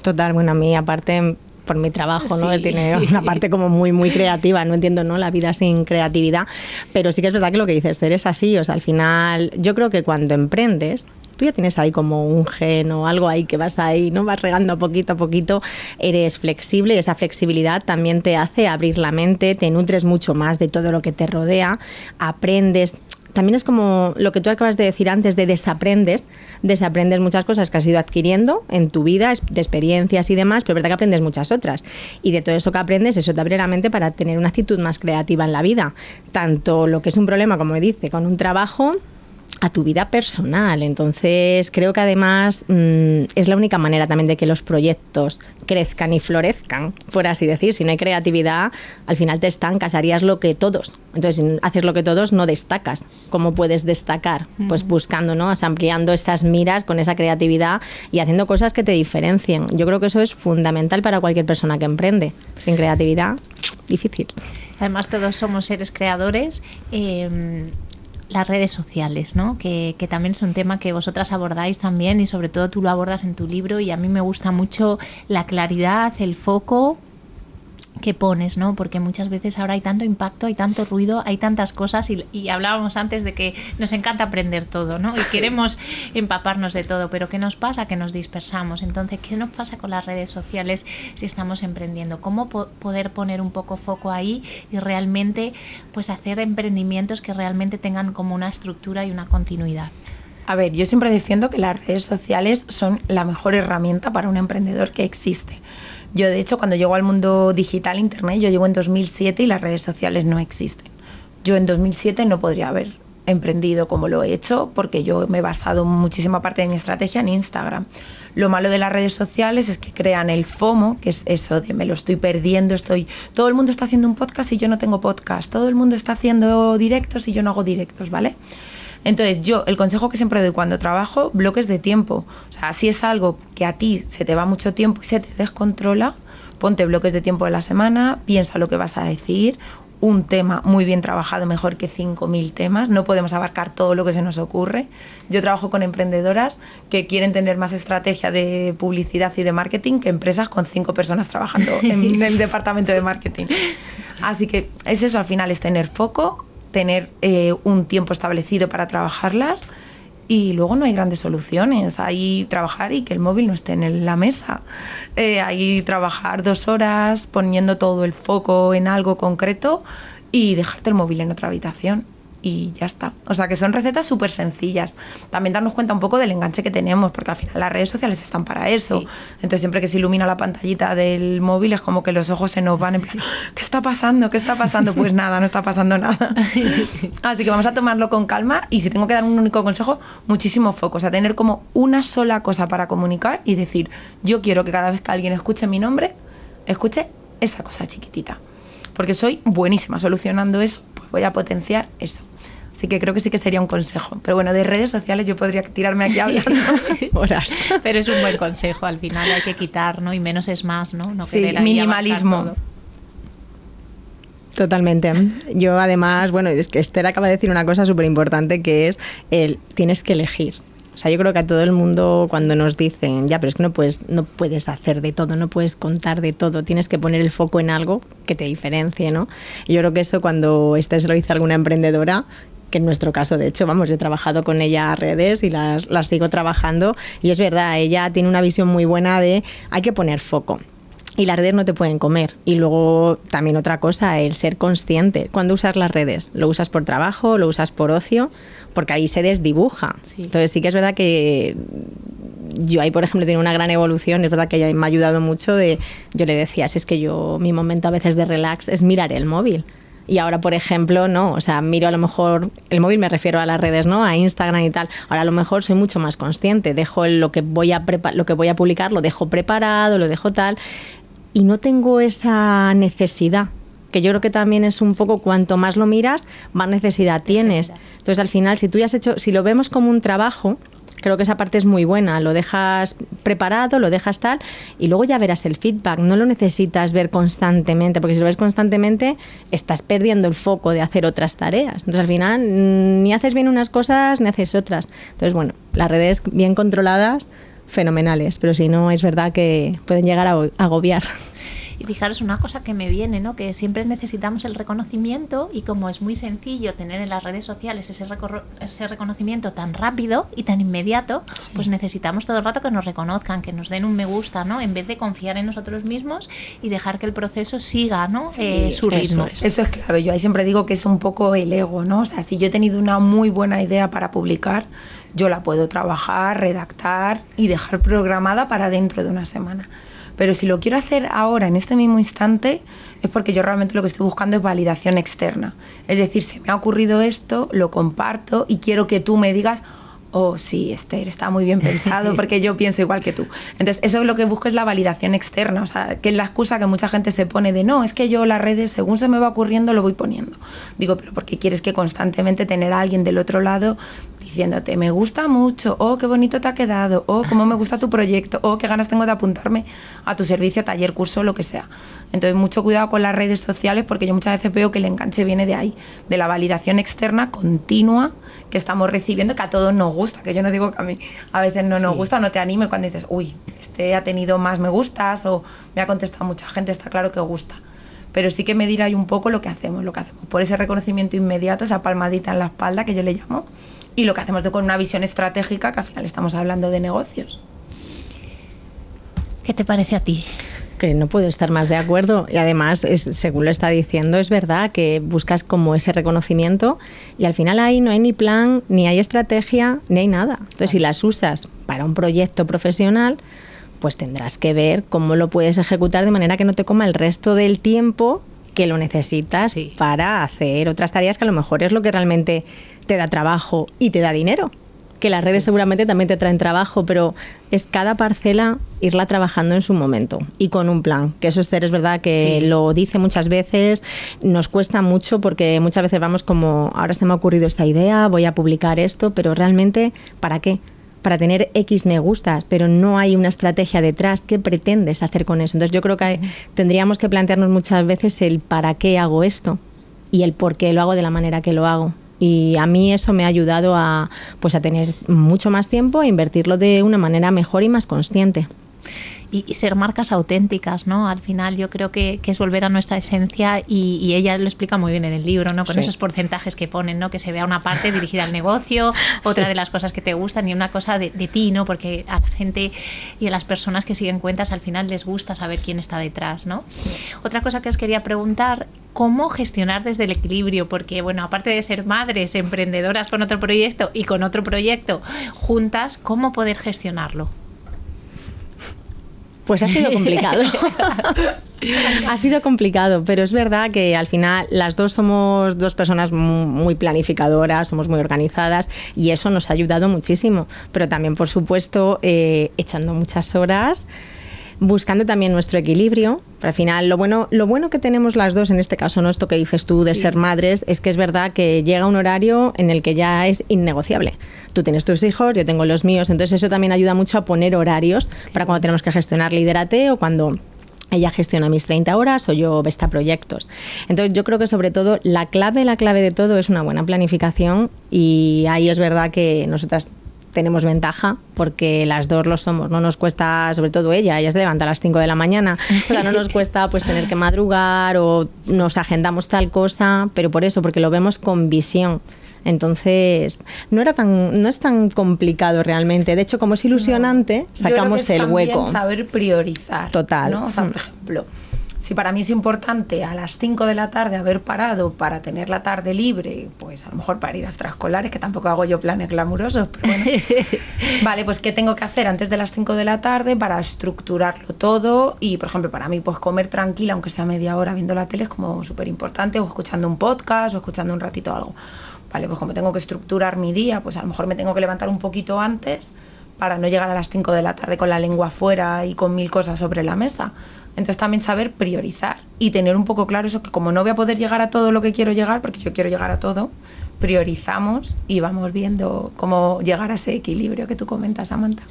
Speaker 4: Total, bueno, a mí aparte por mi trabajo, ¿no? Él tiene una parte como muy, muy creativa, no entiendo, ¿no? La vida sin creatividad, pero sí que es verdad que lo que dices, eres así, o sea, al final yo creo que cuando emprendes, tú ya tienes ahí como un gen o algo ahí que vas ahí, ¿no? Vas regando poquito a poquito, eres flexible y esa flexibilidad también te hace abrir la mente, te nutres mucho más de todo lo que te rodea, aprendes, también es como lo que tú acabas de decir antes de desaprendes, desaprendes muchas cosas que has ido adquiriendo en tu vida, de experiencias y demás, pero es verdad que aprendes muchas otras. Y de todo eso que aprendes, eso te abre la mente para tener una actitud más creativa en la vida, tanto lo que es un problema, como dice, con un trabajo a tu vida personal. Entonces, creo que además mm, es la única manera también de que los proyectos crezcan y florezcan, por así decir. Si no hay creatividad, al final te estancas, harías lo que todos. Entonces, si haces lo que todos, no destacas. ¿Cómo puedes destacar? Pues mm. buscando, ¿no? ampliando esas miras con esa creatividad y haciendo cosas que te diferencien. Yo creo que eso es fundamental para cualquier persona que emprende. Sin creatividad, difícil.
Speaker 2: Además, todos somos seres creadores. Em,
Speaker 4: las redes sociales, ¿no?
Speaker 2: Que, que, también es un tema que vosotras abordáis también y sobre todo tú lo abordas en tu libro y a mí me gusta mucho la claridad, el foco que pones, ¿no? Porque muchas veces ahora hay tanto impacto, hay tanto ruido, hay tantas cosas y, hablábamos antes de que nos encanta aprender todo, ¿no? Y queremos empaparnos de todo, pero ¿qué nos pasa? Que nos dispersamos. Entonces, ¿qué nos pasa con las redes sociales si estamos emprendiendo? ¿Cómo poder poner un poco foco ahí y realmente pues hacer emprendimientos que realmente tengan como una estructura y una continuidad?
Speaker 5: A ver, yo siempre defiendo que las redes sociales son la mejor herramienta para un emprendedor que existe yo, de hecho, cuando llego al mundo digital, Internet, yo llego en 2007 y las redes sociales no existen. Yo en 2007 no podría haber emprendido como lo he hecho porque yo me he basado muchísima parte de mi estrategia en Instagram. Lo malo de las redes sociales es que crean el FOMO, que es eso de me lo estoy perdiendo, estoy todo el mundo está haciendo un podcast y yo no tengo podcast, todo el mundo está haciendo directos y yo no hago directos, ¿vale? Entonces, yo, el consejo que siempre doy cuando trabajo, bloques de tiempo. O sea, si es algo que a ti se te va mucho tiempo y se te descontrola, ponte bloques de tiempo de la semana, piensa lo que vas a decir, un tema muy bien trabajado, mejor que 5.000 temas. No podemos abarcar todo lo que se nos ocurre. Yo trabajo con emprendedoras que quieren tener más estrategia de publicidad y de marketing que empresas con cinco personas trabajando en el departamento de marketing. Así que es eso, al final es tener foco, tener eh, un tiempo establecido para trabajarlas y luego no hay grandes soluciones. Ahí trabajar y que el móvil no esté en la mesa. Eh, ahí trabajar dos horas poniendo todo el foco en algo concreto y dejarte el móvil en otra habitación y ya está. O sea que son recetas súper sencillas. También darnos cuenta un poco del enganche que tenemos, porque al final las redes sociales están para eso. Entonces siempre que se ilumina la pantallita del móvil es como que los ojos se nos van en plan, ah, ¿qué está pasando? ¿Qué está pasando? Pues nada, no está pasando nada. Así que vamos a tomarlo con calma y si tengo que dar un único consejo, muchísimo foco. O sea, tener como una sola cosa para comunicar y decir, yo quiero que cada vez que alguien escuche mi nombre, escuche esa cosa chiquitita. Porque soy buenísima solucionando eso, pues voy a potenciar eso. Así que creo que sí que sería un consejo. Pero bueno, de redes sociales yo podría tirarme aquí hablando
Speaker 2: Pero es un buen consejo, al final hay que quitar, ¿no? Y menos es más, ¿no? no sí, minimalismo.
Speaker 4: Totalmente. Yo además, bueno, es que Esther acaba de decir una cosa súper importante que es el tienes que elegir. O sea, yo creo que a todo el mundo cuando nos dicen, ya, pero es que no puedes, no puedes hacer de todo, no puedes contar de todo, tienes que poner el foco en algo que te diferencie, ¿no? yo creo que eso cuando Esther se lo dice a alguna emprendedora, que en nuestro caso, de hecho, vamos, yo he trabajado con ella a redes y las, sigo trabajando y es verdad, ella tiene una visión muy buena de hay que poner foco y las redes no te pueden comer. Y luego también otra cosa, el ser consciente. ¿Cuándo usas las redes? ¿Lo usas por trabajo? ¿Lo usas por ocio? Porque ahí se desdibuja. Entonces sí que es verdad que yo ahí, por ejemplo, tenido una gran evolución. Es verdad que ella me ha ayudado mucho de... Yo le decía, si es que yo, mi momento a veces de relax es mirar el móvil. Y ahora, por ejemplo, no, o sea, miro a lo mejor el móvil, me refiero a las redes, ¿no? A Instagram y tal. Ahora a lo mejor soy mucho más consciente, dejo lo que voy a lo que voy a publicar lo dejo preparado, lo dejo tal y no tengo esa necesidad que yo creo que también es un poco cuanto más lo miras, más necesidad tienes. Entonces, al final, si tú ya has hecho, si lo vemos como un trabajo, Creo que esa parte es muy buena. Lo dejas preparado, lo dejas tal y luego ya verás el feedback. No lo necesitas ver constantemente, porque si lo ves constantemente estás perdiendo el foco de hacer otras tareas. Entonces al final mm, ni haces bien unas cosas ni haces otras. Entonces bueno, las redes bien controladas, fenomenales, pero si no es verdad que pueden llegar a agobiar.
Speaker 2: Y fijaros una cosa que me viene, ¿no? Que siempre necesitamos el reconocimiento y como es muy sencillo tener en las redes sociales ese, ese reconocimiento tan rápido y tan inmediato, pues necesitamos todo el rato que nos reconozcan, que nos den un me gusta, ¿no? En vez de confiar en nosotros mismos y dejar que el proceso siga, ¿no? Eh, su ritmo. Eso es. eso
Speaker 5: clave. Yo ahí siempre digo que es un poco el ego, ¿no? O sea, si yo he tenido una muy buena idea para publicar, yo la puedo trabajar, redactar y dejar programada para dentro de una semana. Pero si lo quiero hacer ahora, en este mismo instante, es porque yo realmente lo que estoy buscando es validación externa. Es decir, se me ha ocurrido esto, lo comparto y quiero que tú me digas, oh sí, Esther, está muy bien pensado porque yo pienso igual que tú. Entonces, eso es lo que busco es la validación externa, o sea, que es la excusa que mucha gente se pone de, no, es que yo las redes, según se me va ocurriendo, lo voy poniendo. Digo, pero ¿por qué quieres que constantemente tener a alguien del otro lado diciéndote, me gusta mucho, oh, qué bonito te ha quedado, oh, cómo me gusta tu proyecto, oh, qué ganas tengo de apuntarme a tu servicio, taller, curso, lo que sea. Entonces, mucho cuidado con las redes sociales porque yo muchas veces veo que el enganche viene de ahí, de la validación externa continua que estamos recibiendo, que a todos nos gusta, que yo no digo que a mí a veces no nos gusta, no te anime cuando dices, uy, este ha tenido más me gustas o me ha contestado mucha gente, está claro que gusta pero sí que medir ahí un poco lo que hacemos, lo que hacemos. Por ese reconocimiento inmediato, esa palmadita en la espalda que yo le llamo, y lo que hacemos con una visión estratégica, que al final estamos hablando de negocios. ¿Qué te
Speaker 4: parece a ti? que no puedo estar más de acuerdo. Y además, según lo está diciendo, es verdad que buscas como ese reconocimiento y al final ahí no hay ni plan, ni hay estrategia, ni hay nada. Entonces, si las usas para un proyecto profesional, pues tendrás que ver cómo lo puedes ejecutar de manera que no te coma el resto del tiempo que lo necesitas para hacer otras tareas que a lo mejor es lo que realmente te da trabajo y te da dinero. Que las redes seguramente también te traen trabajo, pero es cada parcela irla trabajando en su momento y con un plan. Que eso, es verdad que lo dice muchas veces, nos cuesta mucho porque muchas veces vamos como, ahora se me ha ocurrido esta idea, voy a publicar esto, pero realmente, ¿para qué? para tener X me gustas, pero no hay una estrategia detrás. ¿Qué pretendes hacer con eso? Entonces yo creo que tendríamos que plantearnos muchas veces el para qué hago esto y el por qué lo hago de la manera que lo hago y a mí eso me ha ayudado a, pues, a tener mucho más tiempo e invertirlo de una manera mejor y más consciente y, ser
Speaker 2: marcas auténticas, ¿no? Al final yo creo que, es volver a nuestra esencia y, ella lo explica muy bien en el libro, ¿no? Con esos porcentajes que ponen, ¿no? Que se vea una parte dirigida al negocio, otra de las cosas que te gustan y una cosa de, de, ti, ¿no? Porque a la gente y a las personas que siguen cuentas al final les gusta saber quién está detrás, ¿no? Otra cosa que os quería preguntar, ¿cómo gestionar desde el equilibrio? Porque, bueno, aparte de ser madres, emprendedoras con otro proyecto y con otro proyecto juntas, ¿cómo poder gestionarlo?
Speaker 4: Pues ha sido complicado. ha sido complicado, pero es verdad que al final las dos somos dos personas muy planificadoras, somos muy organizadas y eso nos ha ayudado muchísimo. Pero también, por supuesto, eh, echando muchas horas buscando también nuestro equilibrio. Pero al final, lo bueno, lo bueno que tenemos las dos en este caso, ¿no? Esto que dices tú de ser madres, es que es verdad que llega un horario en el que ya es innegociable. Tú tienes tus hijos, yo tengo los míos, entonces eso también ayuda mucho a poner horarios para cuando tenemos que gestionar liderate o cuando ella gestiona mis 30 horas o yo Vesta Proyectos. Entonces yo creo que sobre todo la clave, la clave de todo es una buena planificación y ahí es verdad que nosotras tenemos ventaja porque las dos lo somos. No nos cuesta, sobre todo ella, ella se levanta a las 5 de la mañana. O sea, no nos cuesta pues tener que madrugar o nos agendamos tal cosa, pero por eso, porque lo vemos con visión. Entonces, no era tan no es tan complicado realmente. De hecho, como es ilusionante, sacamos el hueco.
Speaker 5: Saber priorizar. Total. O sea, por mm. ejemplo, si para mí es importante a las 5 de la tarde haber parado para tener la tarde libre, pues a lo mejor para ir a extraescolares, que tampoco hago yo planes glamurosos, vale, pues ¿qué tengo que hacer antes de las 5 de la tarde para estructurarlo todo? Y, por ejemplo, para mí, pues comer tranquila, aunque sea media hora viendo la tele, es como súper importante, o escuchando un podcast, o escuchando un ratito algo. Vale, pues como tengo que estructurar mi día, pues a lo mejor me tengo que levantar un poquito antes para no llegar a las 5 de la tarde con la lengua afuera y con mil cosas sobre la mesa. Entonces también saber priorizar y tener un poco claro eso, que como no voy a poder llegar a todo lo que quiero llegar, porque yo quiero llegar a todo, priorizamos y vamos viendo cómo llegar a ese equilibrio que tú comentas, Samantha.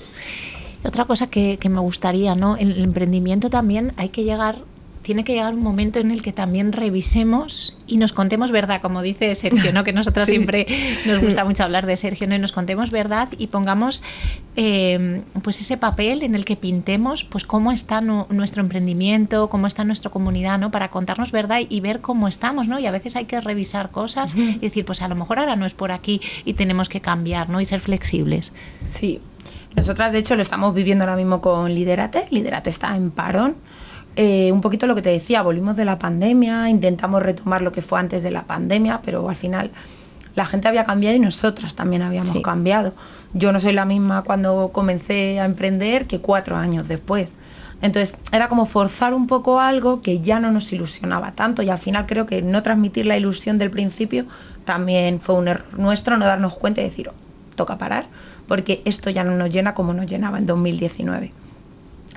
Speaker 5: Otra cosa que, me gustaría, ¿no? En el
Speaker 2: emprendimiento también hay que llegar tiene que llegar un momento en el que también revisemos y nos contemos verdad, como dice Sergio, ¿no? que nosotros siempre nos gusta mucho hablar de Sergio, ¿no? y nos contemos verdad y pongamos em, pues ese papel en el que pintemos pues cómo está nuestro emprendimiento, cómo está nuestra comunidad, ¿no? para contarnos verdad y ver cómo estamos, ¿no? y a veces hay que revisar cosas y decir, pues a lo mejor ahora no es por aquí y tenemos que cambiar ¿no? y ser flexibles.
Speaker 5: Sí, nosotras de hecho lo estamos viviendo ahora mismo con Liderate, Liderate está en parón eh, un poquito lo que te decía, volvimos de la pandemia, intentamos retomar lo que fue antes de la pandemia, pero al final la gente había cambiado y nosotras también habíamos cambiado. Yo no soy la misma cuando comencé a emprender que cuatro años después. Entonces era como forzar un poco algo que ya no nos ilusionaba tanto y al final creo que no transmitir la ilusión del principio también fue un error nuestro, no darnos cuenta y decir, oh, toca parar, porque esto ya no nos llena como nos llenaba en 2019.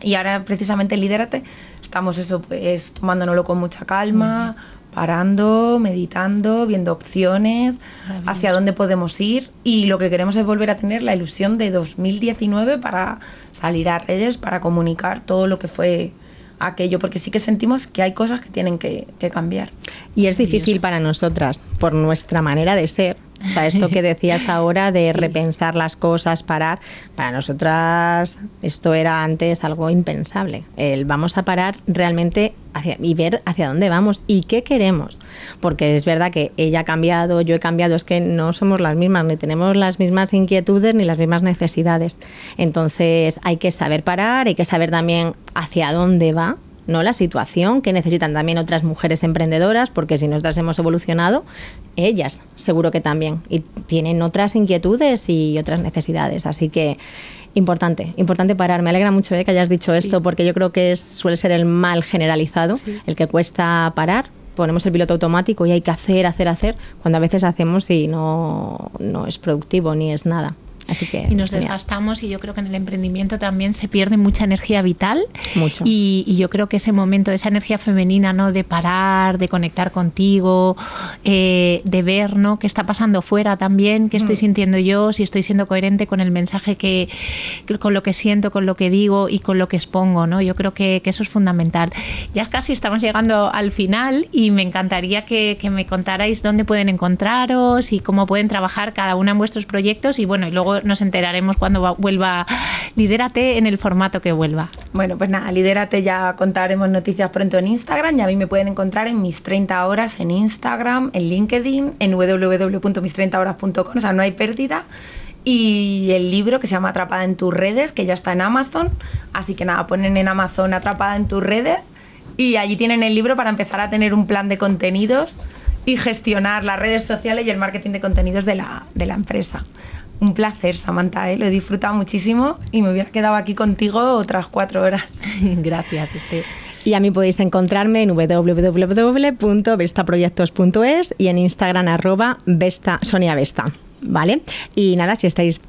Speaker 5: Y ahora precisamente Lidérate estamos eso pues tomándonoslo con mucha calma, parando, meditando, viendo opciones, hacia dónde podemos ir y lo que queremos es volver a tener la ilusión de 2019 para salir a redes, para comunicar todo lo que fue aquello, porque sí que sentimos que hay cosas que tienen que, cambiar. Y es difícil
Speaker 4: para nosotras, por nuestra manera de ser, esto que decías ahora de repensar las cosas, parar, para nosotras esto era antes algo impensable. El vamos a parar realmente hacia, y ver hacia dónde vamos y qué queremos. Porque es verdad que ella ha cambiado, yo he cambiado, es que no somos las mismas, ni tenemos las mismas inquietudes ni las mismas necesidades. Entonces hay que saber parar, hay que saber también hacia dónde va no la situación que necesitan también otras mujeres emprendedoras, porque si nosotras hemos evolucionado, ellas seguro que también. Y tienen otras inquietudes y otras necesidades. Así que importante, importante parar. Me alegra mucho eh, que hayas dicho esto, porque yo creo que suele ser el mal generalizado, el que cuesta parar. Ponemos el piloto automático y hay que hacer, hacer, hacer, cuando a veces hacemos y no, no es productivo ni es nada. Así que, y nos desgastamos
Speaker 2: y yo creo que en el emprendimiento también se pierde mucha energía vital. Mucho. Y, yo creo que ese momento, esa energía femenina, ¿no? De parar, de conectar contigo, eh, de ver, ¿no? ¿Qué está pasando fuera también? ¿Qué estoy mm. sintiendo yo? Si estoy siendo coherente con el mensaje que, con lo que siento, con lo que digo y con lo que expongo, ¿no? Yo creo que, eso es fundamental. Ya casi estamos llegando al final y me encantaría que, me contarais dónde pueden encontraros y cómo pueden trabajar cada una en vuestros proyectos y bueno, y luego
Speaker 5: nos enteraremos cuando vuelva Lidérate en el formato que vuelva. Bueno, pues nada, Lidérate ya contaremos noticias pronto en Instagram y a mí me pueden encontrar en mis 30 horas en Instagram, en LinkedIn, en www.mis30horas.com, o sea, no hay pérdida y el libro que se llama Atrapada en tus redes, que ya está en Amazon. Así que nada, ponen en Amazon Atrapada en tus redes y allí tienen el libro para empezar a tener un plan de contenidos y gestionar las redes sociales y el marketing de contenidos de la, de la empresa. Un placer, Samantha, ¿eh? lo he disfrutado muchísimo y me hubiera quedado aquí contigo otras cuatro horas. Gracias, usted.
Speaker 4: Y a mí podéis encontrarme en www.vestaproyectos.es y en Instagram arroba Vesta, Sonia Vesta. ¿Vale? Y nada, si estáis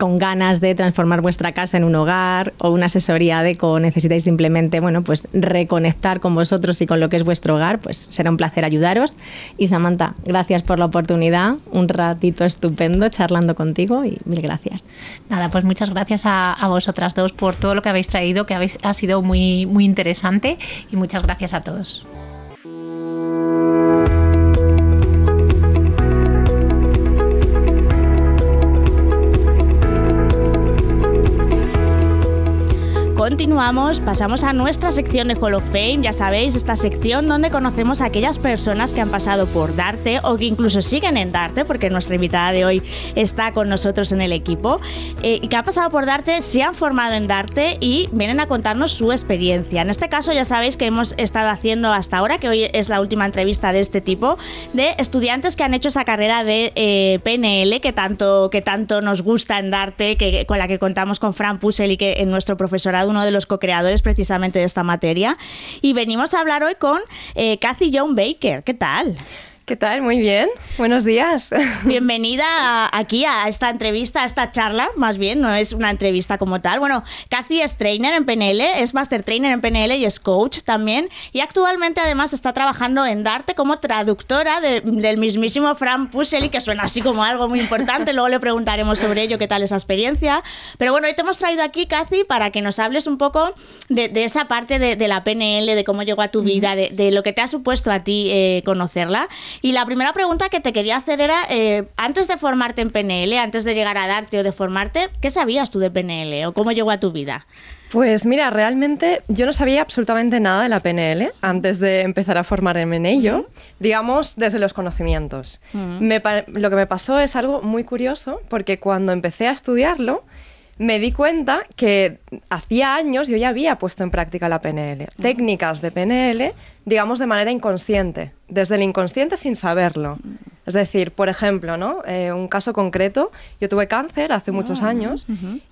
Speaker 4: con ganas de transformar vuestra casa en un hogar o una asesoría de eco, necesitáis simplemente, bueno, pues reconectar con vosotros y con lo que es vuestro hogar, pues será un placer ayudaros. Y Samantha, gracias por la oportunidad, un ratito estupendo charlando contigo y mil gracias. Nada, pues muchas gracias a, vosotras dos por todo lo que habéis traído, que ha sido muy,
Speaker 2: muy interesante y muchas gracias a todos.
Speaker 1: continuamos, pasamos a nuestra sección de Hall of Fame. Ya sabéis, esta sección donde conocemos a aquellas personas que han pasado por Darte o que incluso siguen en Darte, porque nuestra invitada de hoy está con nosotros en el equipo, eh, y que ha pasado por Darte, se han formado en Darte y vienen a contarnos su experiencia. En este caso, ya sabéis que hemos estado haciendo hasta ahora, que hoy es la última entrevista de este tipo, de estudiantes que han hecho esa carrera de eh, PNL que tanto, que tanto nos gusta en Darte, que, con la que contamos con Fran Pusel y que en nuestro profesorado uno de los co-creadores precisamente de esta materia. Y venimos a hablar hoy con Cassie eh, John Baker. ¿Qué tal? ¿Qué tal? Muy bien. Buenos días. Bienvenida aquí a esta entrevista, a esta charla, más bien, no es una entrevista como tal. Bueno, Kathy es trainer en PNL, es master trainer en PNL y es coach también. Y actualmente además está trabajando en Darte como traductora del mismísimo Fran Puseli, que suena así como algo muy importante. Luego le preguntaremos sobre ello, qué tal esa experiencia. Pero bueno, hoy te hemos traído aquí, Kathy, para que nos hables un poco de, esa parte de, la PNL, de cómo llegó a tu vida, de, lo que te ha supuesto a ti eh, conocerla. Y la primera pregunta que te quería hacer era, eh, antes de formarte en PNL, antes de llegar a darte o de formarte, ¿qué sabías tú de PNL o cómo llegó a tu vida?
Speaker 6: Pues mira, realmente yo no sabía absolutamente nada de la PNL antes de empezar a formarme en ello, digamos desde los conocimientos. lo que me pasó es algo muy curioso porque cuando empecé a estudiarlo, me di cuenta que hacía años yo ya había puesto en práctica la PNL, técnicas de PNL, digamos de manera inconsciente, desde el inconsciente sin saberlo. Es decir, por ejemplo, ¿no? Eh, un caso concreto, yo tuve cáncer hace muchos ah, años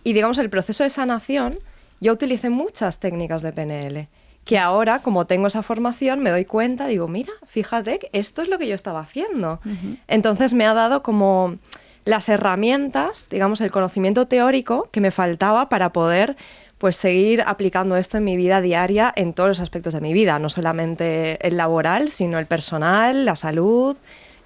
Speaker 6: y digamos el proceso de sanación, yo utilicé muchas técnicas de PNL que ahora, como tengo esa formación, me doy cuenta, digo, mira, fíjate, esto es lo que yo estaba haciendo. Entonces me ha dado como las herramientas, digamos, el conocimiento teórico que me faltaba para poder pues seguir aplicando esto en mi vida diaria en todos los aspectos de mi vida, no solamente el laboral, sino el personal, la salud,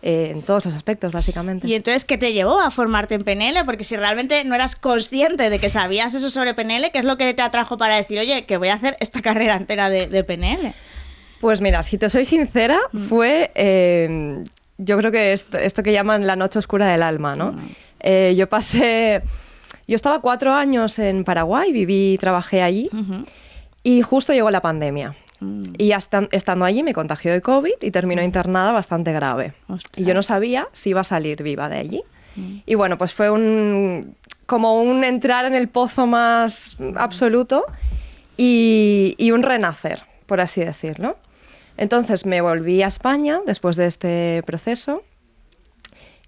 Speaker 6: eh, en todos los aspectos, básicamente.
Speaker 1: ¿Y entonces qué te llevó a formarte en PNL? Porque si realmente no eras consciente de que sabías eso sobre PNL, ¿qué es lo que te atrajo para decir, oye, que voy a hacer esta carrera entera de, PNL?
Speaker 6: Pues mira, si te soy sincera, mm. fue eh, yo creo que esto, esto, que llaman la noche oscura del alma, ¿no? Ah. Eh, yo pasé, yo estaba cuatro años en Paraguay, viví, y trabajé allí y justo llegó la pandemia. Mm. Y estando allí me contagió de COVID y terminó internada bastante grave. Y yo no sabía si iba a salir viva de allí. Mm. Y bueno, pues fue un, como un entrar en el pozo más absoluto y, un renacer, por así decirlo. Entonces me volví a España después de este proceso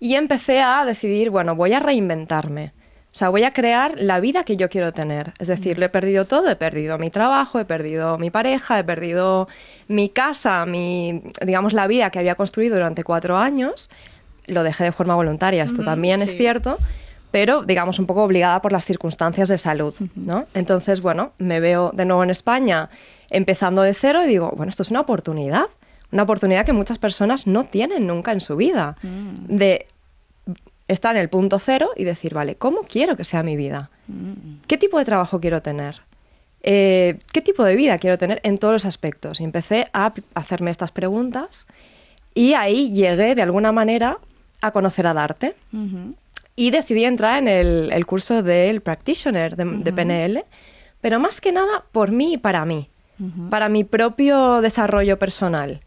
Speaker 6: y empecé a decidir, bueno, voy a reinventarme. O sea, voy a crear la vida que yo quiero tener. Es decir, lo he perdido todo, he perdido mi trabajo, he perdido mi pareja, he perdido mi casa, mi, digamos, la vida que había construido durante cuatro años. Lo dejé de forma voluntaria, esto también es cierto, pero digamos un poco obligada por las circunstancias de salud, ¿no? Entonces, bueno, me veo de nuevo en España empezando de cero y digo, bueno, esto es una oportunidad, una oportunidad que muchas personas no tienen nunca en su vida, mm. de estar en el punto cero y decir, vale, ¿cómo quiero que sea mi vida? Mm. ¿Qué tipo de trabajo quiero tener? Eh, ¿Qué tipo de vida quiero tener en todos los aspectos? Y empecé a hacerme estas preguntas y ahí llegué de alguna manera a conocer a Darte. Y decidí entrar en el, curso del practitioner de, de, PNL, pero más que nada por mí y para mí para mi propio desarrollo personal.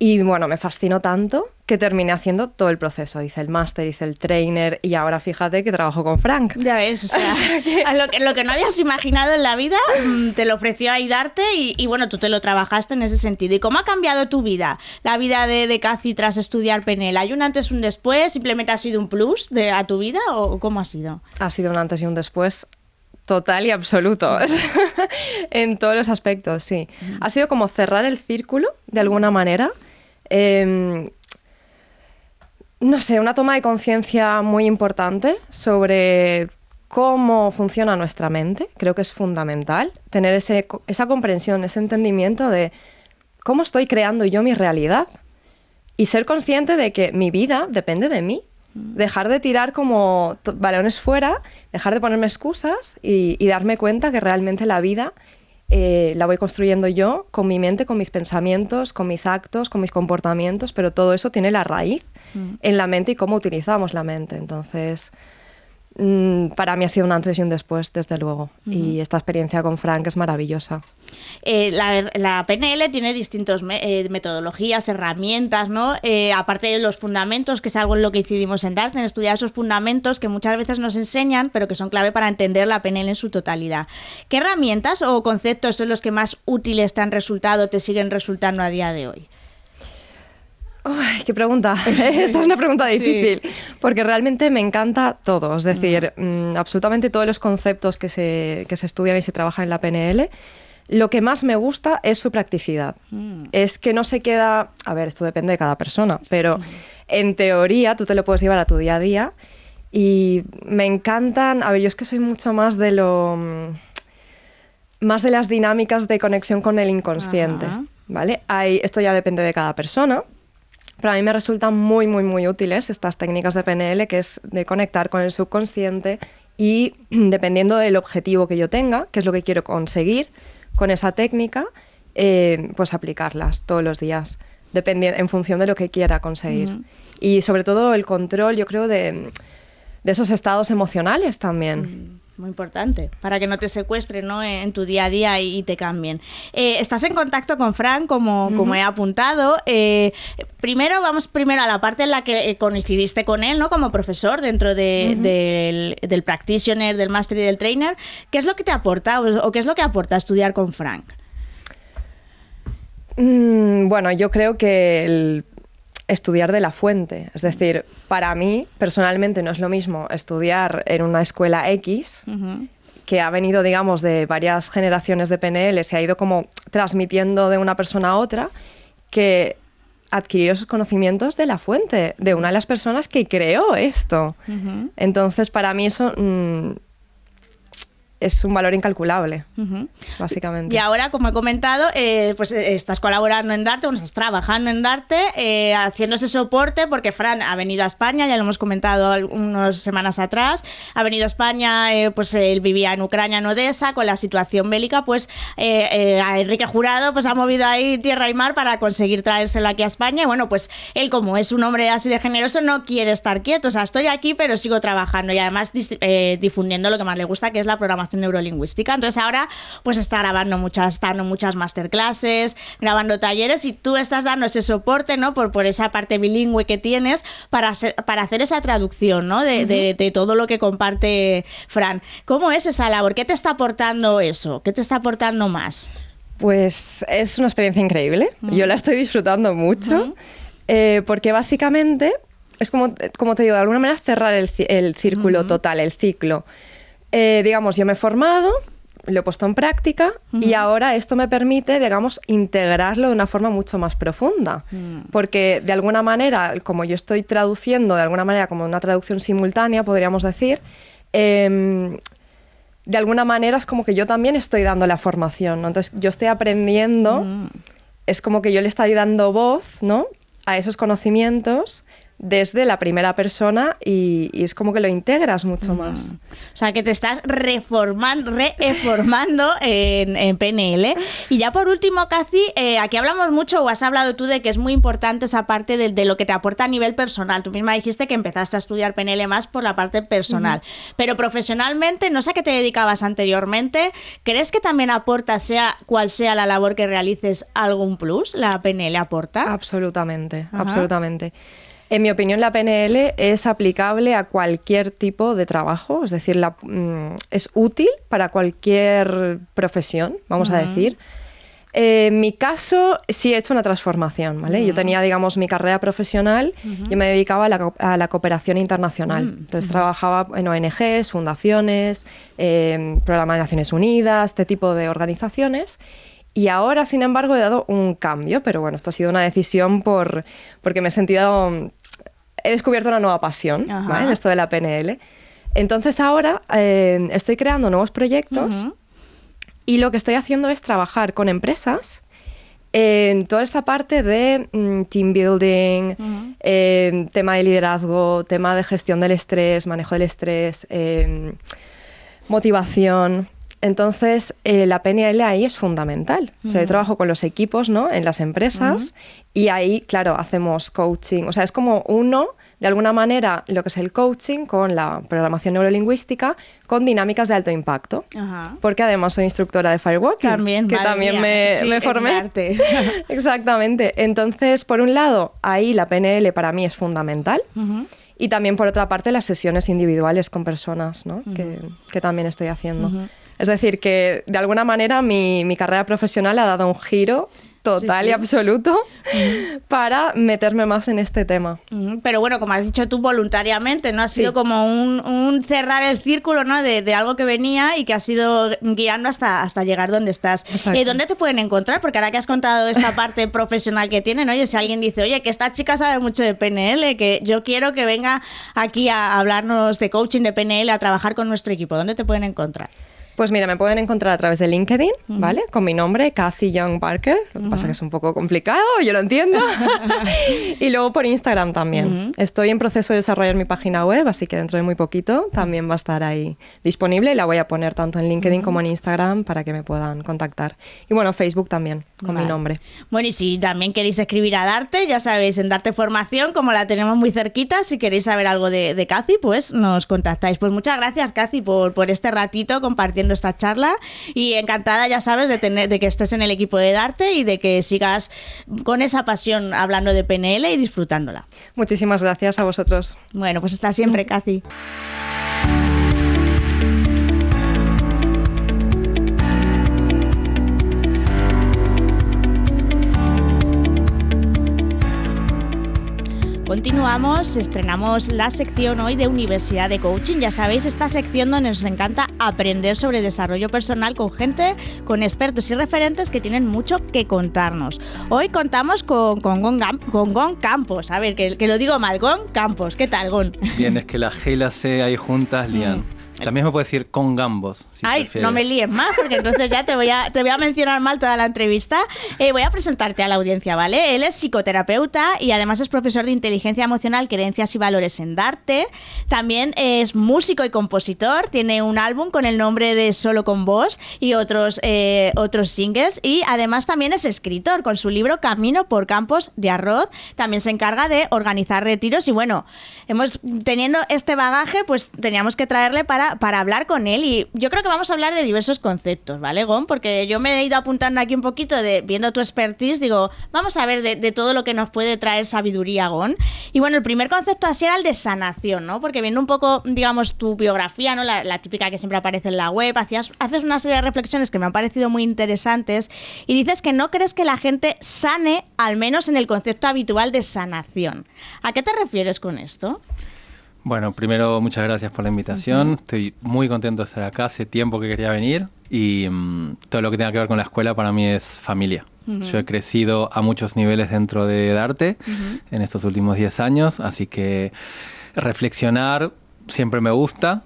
Speaker 6: Y bueno, me fascinó tanto que terminé haciendo todo el proceso. Hice el máster, hice el trainer y ahora fíjate que trabajo con Frank. Ya ves,
Speaker 1: o sea, lo, que, no habías imaginado en la vida mm, te lo ofreció ahí darte y, bueno, tú te lo trabajaste en ese sentido. ¿Y cómo ha cambiado tu vida? La vida de, de Cathy tras estudiar PNL. ¿Hay un antes y un después? ¿Simplemente ha sido un plus a tu vida o cómo ha sido?
Speaker 6: Ha sido un antes y un después Total y absoluto. en todos los aspectos, sí. Ha sido como cerrar el círculo, de alguna manera. Em, no sé, una toma de conciencia muy importante sobre cómo funciona nuestra mente. Creo que es fundamental tener esa comprensión, ese entendimiento de cómo estoy creando yo mi realidad y ser consciente de que mi vida depende de mí dejar de tirar como balones fuera, dejar de ponerme excusas y, darme cuenta que realmente la vida eh, la voy construyendo yo con mi mente, con mis pensamientos, con mis actos, con mis comportamientos, pero todo eso tiene la raíz mm. en la mente y cómo utilizamos la mente. Entonces, Mm, para mí ha sido un antes y un después, desde luego. Y esta experiencia con Frank es maravillosa.
Speaker 1: Eh, la, PNL tiene distintas eh, metodologías, herramientas, ¿no? Eh, aparte de los fundamentos, que es algo en lo que decidimos en Darten, en estudiar esos fundamentos que muchas veces nos enseñan, pero que son clave para entender la PNL en su totalidad. ¿Qué herramientas o conceptos son los que más útiles te han resultado, te siguen resultando a día de hoy?
Speaker 6: qué pregunta. Esta es una pregunta difícil, porque realmente me encanta todo, es decir, mm. Mm, absolutamente todos los conceptos que se, estudian y se trabajan en la PNL. Lo que más me gusta es su practicidad. Mm. Es que no se queda, a ver, esto depende de cada persona, pero en teoría tú te lo puedes llevar a tu día a día y me encantan, a ver, yo es que soy mucho más de lo más de las dinámicas de conexión con el inconsciente, ¿vale? esto ya depende de cada persona, para mí me resultan muy, muy, muy útiles estas técnicas de PNL, que es de conectar con el subconsciente y dependiendo del objetivo que yo tenga, que es lo que quiero conseguir con esa técnica, eh, pues aplicarlas todos los días, en función de lo que quiera conseguir. Y sobre todo el control, yo creo, de, esos estados emocionales también
Speaker 1: muy importante, para que no te secuestren ¿no? en tu día a día y, te cambien. Eh, estás en contacto con Frank, como, como he apuntado. Eh, primero, vamos primero a la parte en la que eh, coincidiste con él, ¿no? Como profesor dentro del, del, practitioner, del master y del trainer. ¿Qué es lo que te aporta o qué es lo que aporta estudiar con Frank?
Speaker 6: Mm, bueno, yo creo que el estudiar de la fuente. Es decir, para mí personalmente no es lo mismo estudiar en una escuela X. que ha venido, digamos, de varias generaciones de PNL, se ha ido como transmitiendo de una persona a otra, que adquirir esos conocimientos de la fuente, de una de las personas que creó esto. Entonces, para mí eso mm, es un valor incalculable, básicamente. Y
Speaker 1: ahora, como he comentado, eh, pues eh, estás colaborando en Darte, estás trabajando en Darte, eh, haciendo ese soporte, porque Fran ha venido a España, ya lo hemos comentado unas semanas atrás, ha venido a España, eh, pues él vivía en Ucrania, en Odessa, con la situación bélica, pues a Enrique Jurado pues ha movido ahí tierra y mar para conseguir traérselo aquí a España, y bueno, pues él como es un hombre así de generoso, no quiere estar quieto, o sea, estoy aquí, pero sigo trabajando, y además difundiendo lo que más le gusta, que es la programación neurolingüística. Entonces ahora pues está grabando muchas, está dando muchas masterclasses, grabando talleres y tú estás dando ese soporte, ¿no? Por, por esa parte bilingüe que tienes para, para hacer esa traducción, De, todo lo que comparte Fran. ¿Cómo es esa labor? ¿Qué te está aportando eso? ¿Qué te está aportando más?
Speaker 6: Pues es una experiencia increíble. Yo la estoy disfrutando mucho. Eh, porque básicamente es como, como, te digo, de alguna manera cerrar el, círculo total, el ciclo. Eh, digamos, yo me he formado, lo he puesto en práctica y ahora esto me permite, digamos, integrarlo de una forma mucho más profunda. Mm. Porque de alguna manera, como yo estoy traduciendo, de alguna manera como una traducción simultánea, podríamos decir, em, de alguna manera es como que yo también estoy dando la formación, ¿no? Entonces yo estoy aprendiendo, mm. es como que yo le estoy dando voz, ¿no? A esos conocimientos desde la primera persona y, es como que lo integras mucho más.
Speaker 1: O sea, que te estás reformando, reformando en, PNL. Y ya por último, Casi, eh, aquí hablamos mucho, o has hablado tú de que es muy importante esa parte de, lo que te aporta a nivel personal. Tú misma dijiste que empezaste a estudiar PNL más por la parte personal. Pero profesionalmente, no sé a qué te dedicabas anteriormente, ¿crees que también aporta, sea cual sea
Speaker 6: la labor que realices, algún plus? ¿La PNL aporta? Absolutamente, absolutamente. En mi opinión, la PNL es aplicable a cualquier tipo de trabajo, es decir, mm, es útil para cualquier profesión, vamos a decir. en mi caso, sí he hecho una transformación, ¿vale? Yo tenía, digamos, mi carrera profesional, yo me dedicaba a la, cooperación internacional. Mm, Entonces trabajaba en ONGs, fundaciones, eh, em, programas de Naciones Unidas, este tipo de organizaciones. Y ahora, sin embargo, he dado un cambio, pero bueno, esto ha sido una decisión por, porque me he sentido he descubierto una nueva pasión en esto de la PNL. Entonces ahora eh, estoy creando nuevos proyectos y lo que estoy haciendo es trabajar con empresas en toda esta parte de mm, team building, em, tema de liderazgo, tema de gestión del estrés, manejo del estrés, em, motivación. Entonces, eh, la PNL ahí es fundamental. O sea, yo mm. trabajo con los equipos, ¿no? En las empresas y ahí, claro, hacemos coaching. O sea, es como uno, de alguna manera, lo que es el coaching con la programación neurolingüística, con dinámicas de alto impacto. Porque además soy instructora de Firewalking, que también me, formé. Exactamente. Entonces, por un lado, ahí la PNL para mí es fundamental. Y también, por otra parte, las sesiones individuales con personas, ¿no? que, que, también estoy haciendo. Es decir, que de alguna manera mi, carrera profesional ha dado un giro total y absoluto para meterme más en este tema. Pero
Speaker 1: bueno, como has dicho tú, voluntariamente, ¿no? Ha sido como
Speaker 6: un, cerrar el círculo,
Speaker 1: De, algo que venía y que ha sido guiando hasta, llegar donde estás. ¿Y eh, dónde te pueden encontrar? Porque ahora que has contado esta parte profesional que tienen, oye, si alguien dice, oye, que esta chica sabe mucho de PNL, que yo quiero que venga aquí a hablarnos de coaching de PNL, a trabajar con nuestro equipo, ¿dónde te pueden encontrar?
Speaker 6: Pues mira, me pueden encontrar a través de LinkedIn, ¿vale? Con mi nombre, Kathy Young Barker. Lo que pasa es pasa que es un poco complicado, yo lo entiendo. y luego por Instagram también. Estoy en proceso de desarrollar mi página web, así que dentro de muy poquito también va a estar ahí disponible y la voy a poner tanto en LinkedIn como en Instagram para que me puedan contactar. Y bueno, Facebook también con mi nombre.
Speaker 1: Bueno, y si también queréis escribir a Darte, ya sabéis, en Darte Formación, como la tenemos muy cerquita, si queréis saber algo de, de pues nos contactáis. Pues muchas gracias, Casi por, por este ratito compartiendo esta charla y encantada, ya sabes, de, tener, de que estés en el equipo de Darte y de que sigas con esa pasión hablando de PNL y disfrutándola.
Speaker 6: Muchísimas gracias a vosotros. Bueno, pues hasta siempre, Cathy.
Speaker 1: Continuamos, estrenamos la sección hoy de Universidad de Coaching. Ya sabéis, esta sección donde nos encanta aprender sobre desarrollo personal con gente, con expertos y referentes que tienen mucho que contarnos. Hoy contamos con, con, Gon, con Campos. A ver, que, lo digo mal, Gon Campos. ¿Qué tal, Gon?
Speaker 7: Bien, es que la G se hay C juntas mm. Lian. También me puede decir con gambos.
Speaker 1: Ay, no me líes más, porque entonces ya te voy a, te voy a mencionar mal toda la entrevista. Eh, voy a presentarte a la audiencia, ¿vale? Él es psicoterapeuta y además es profesor de inteligencia emocional, creencias y valores en Darte. También es músico y compositor. Tiene un álbum con el nombre de Solo con Vos y otros, eh, otros singles. Y además también es escritor con su libro Camino por Campos de Arroz. También se encarga de organizar retiros y bueno, hemos teniendo este bagaje, pues teníamos que traerle para para, hablar con él y yo creo que vamos a hablar de diversos conceptos, ¿vale, Gon? Porque yo me he ido apuntando aquí un poquito de, viendo tu expertise, digo, vamos a ver de, todo lo que nos puede traer sabiduría, Gon. Y bueno, el primer concepto así era el de sanación, ¿no? Porque viendo un poco, digamos, tu biografía, ¿no? La, típica que siempre aparece en la web, haces una serie de reflexiones que me han parecido muy interesantes y dices que no crees que la gente sane, al menos en el concepto habitual de sanación. ¿A qué te refieres con esto?
Speaker 7: Bueno, primero muchas gracias por la invitación. Estoy muy contento de estar acá. Hace tiempo que quería venir y mm, todo lo que tenga que ver con la escuela para mí es familia. Yo he crecido a muchos niveles dentro de Darte en estos últimos 10 años, así que reflexionar siempre me gusta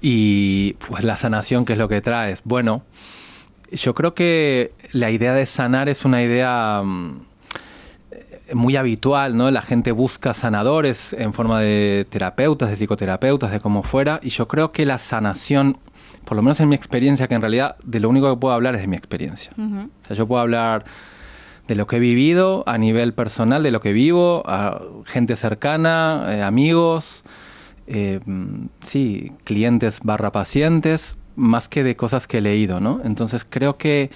Speaker 7: y pues la sanación que es lo que traes. Bueno, yo creo que la idea de sanar es una idea... Mm, muy habitual, ¿no? La gente busca sanadores en forma de terapeutas, de psicoterapeutas, de como fuera, y yo creo que la sanación, por lo menos en mi experiencia, que en realidad de lo único que puedo hablar es de mi experiencia. O sea, yo puedo hablar de lo que he vivido a nivel personal, de lo que vivo, a gente cercana, eh, amigos, eh, sí, clientes barra pacientes, más que de cosas que he leído, ¿no? Entonces creo que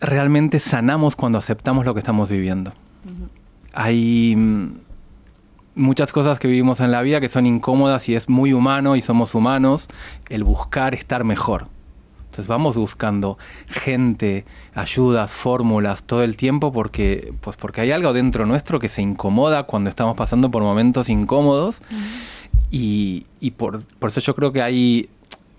Speaker 7: realmente sanamos cuando aceptamos lo que estamos viviendo. Hay mm, muchas cosas que vivimos en la vida que son incómodas y es muy humano y somos humanos el buscar estar mejor. Entonces vamos buscando gente, ayudas, fórmulas todo el tiempo porque, pues, porque hay algo dentro nuestro que se incomoda cuando estamos pasando por momentos incómodos y, por, eso yo creo que hay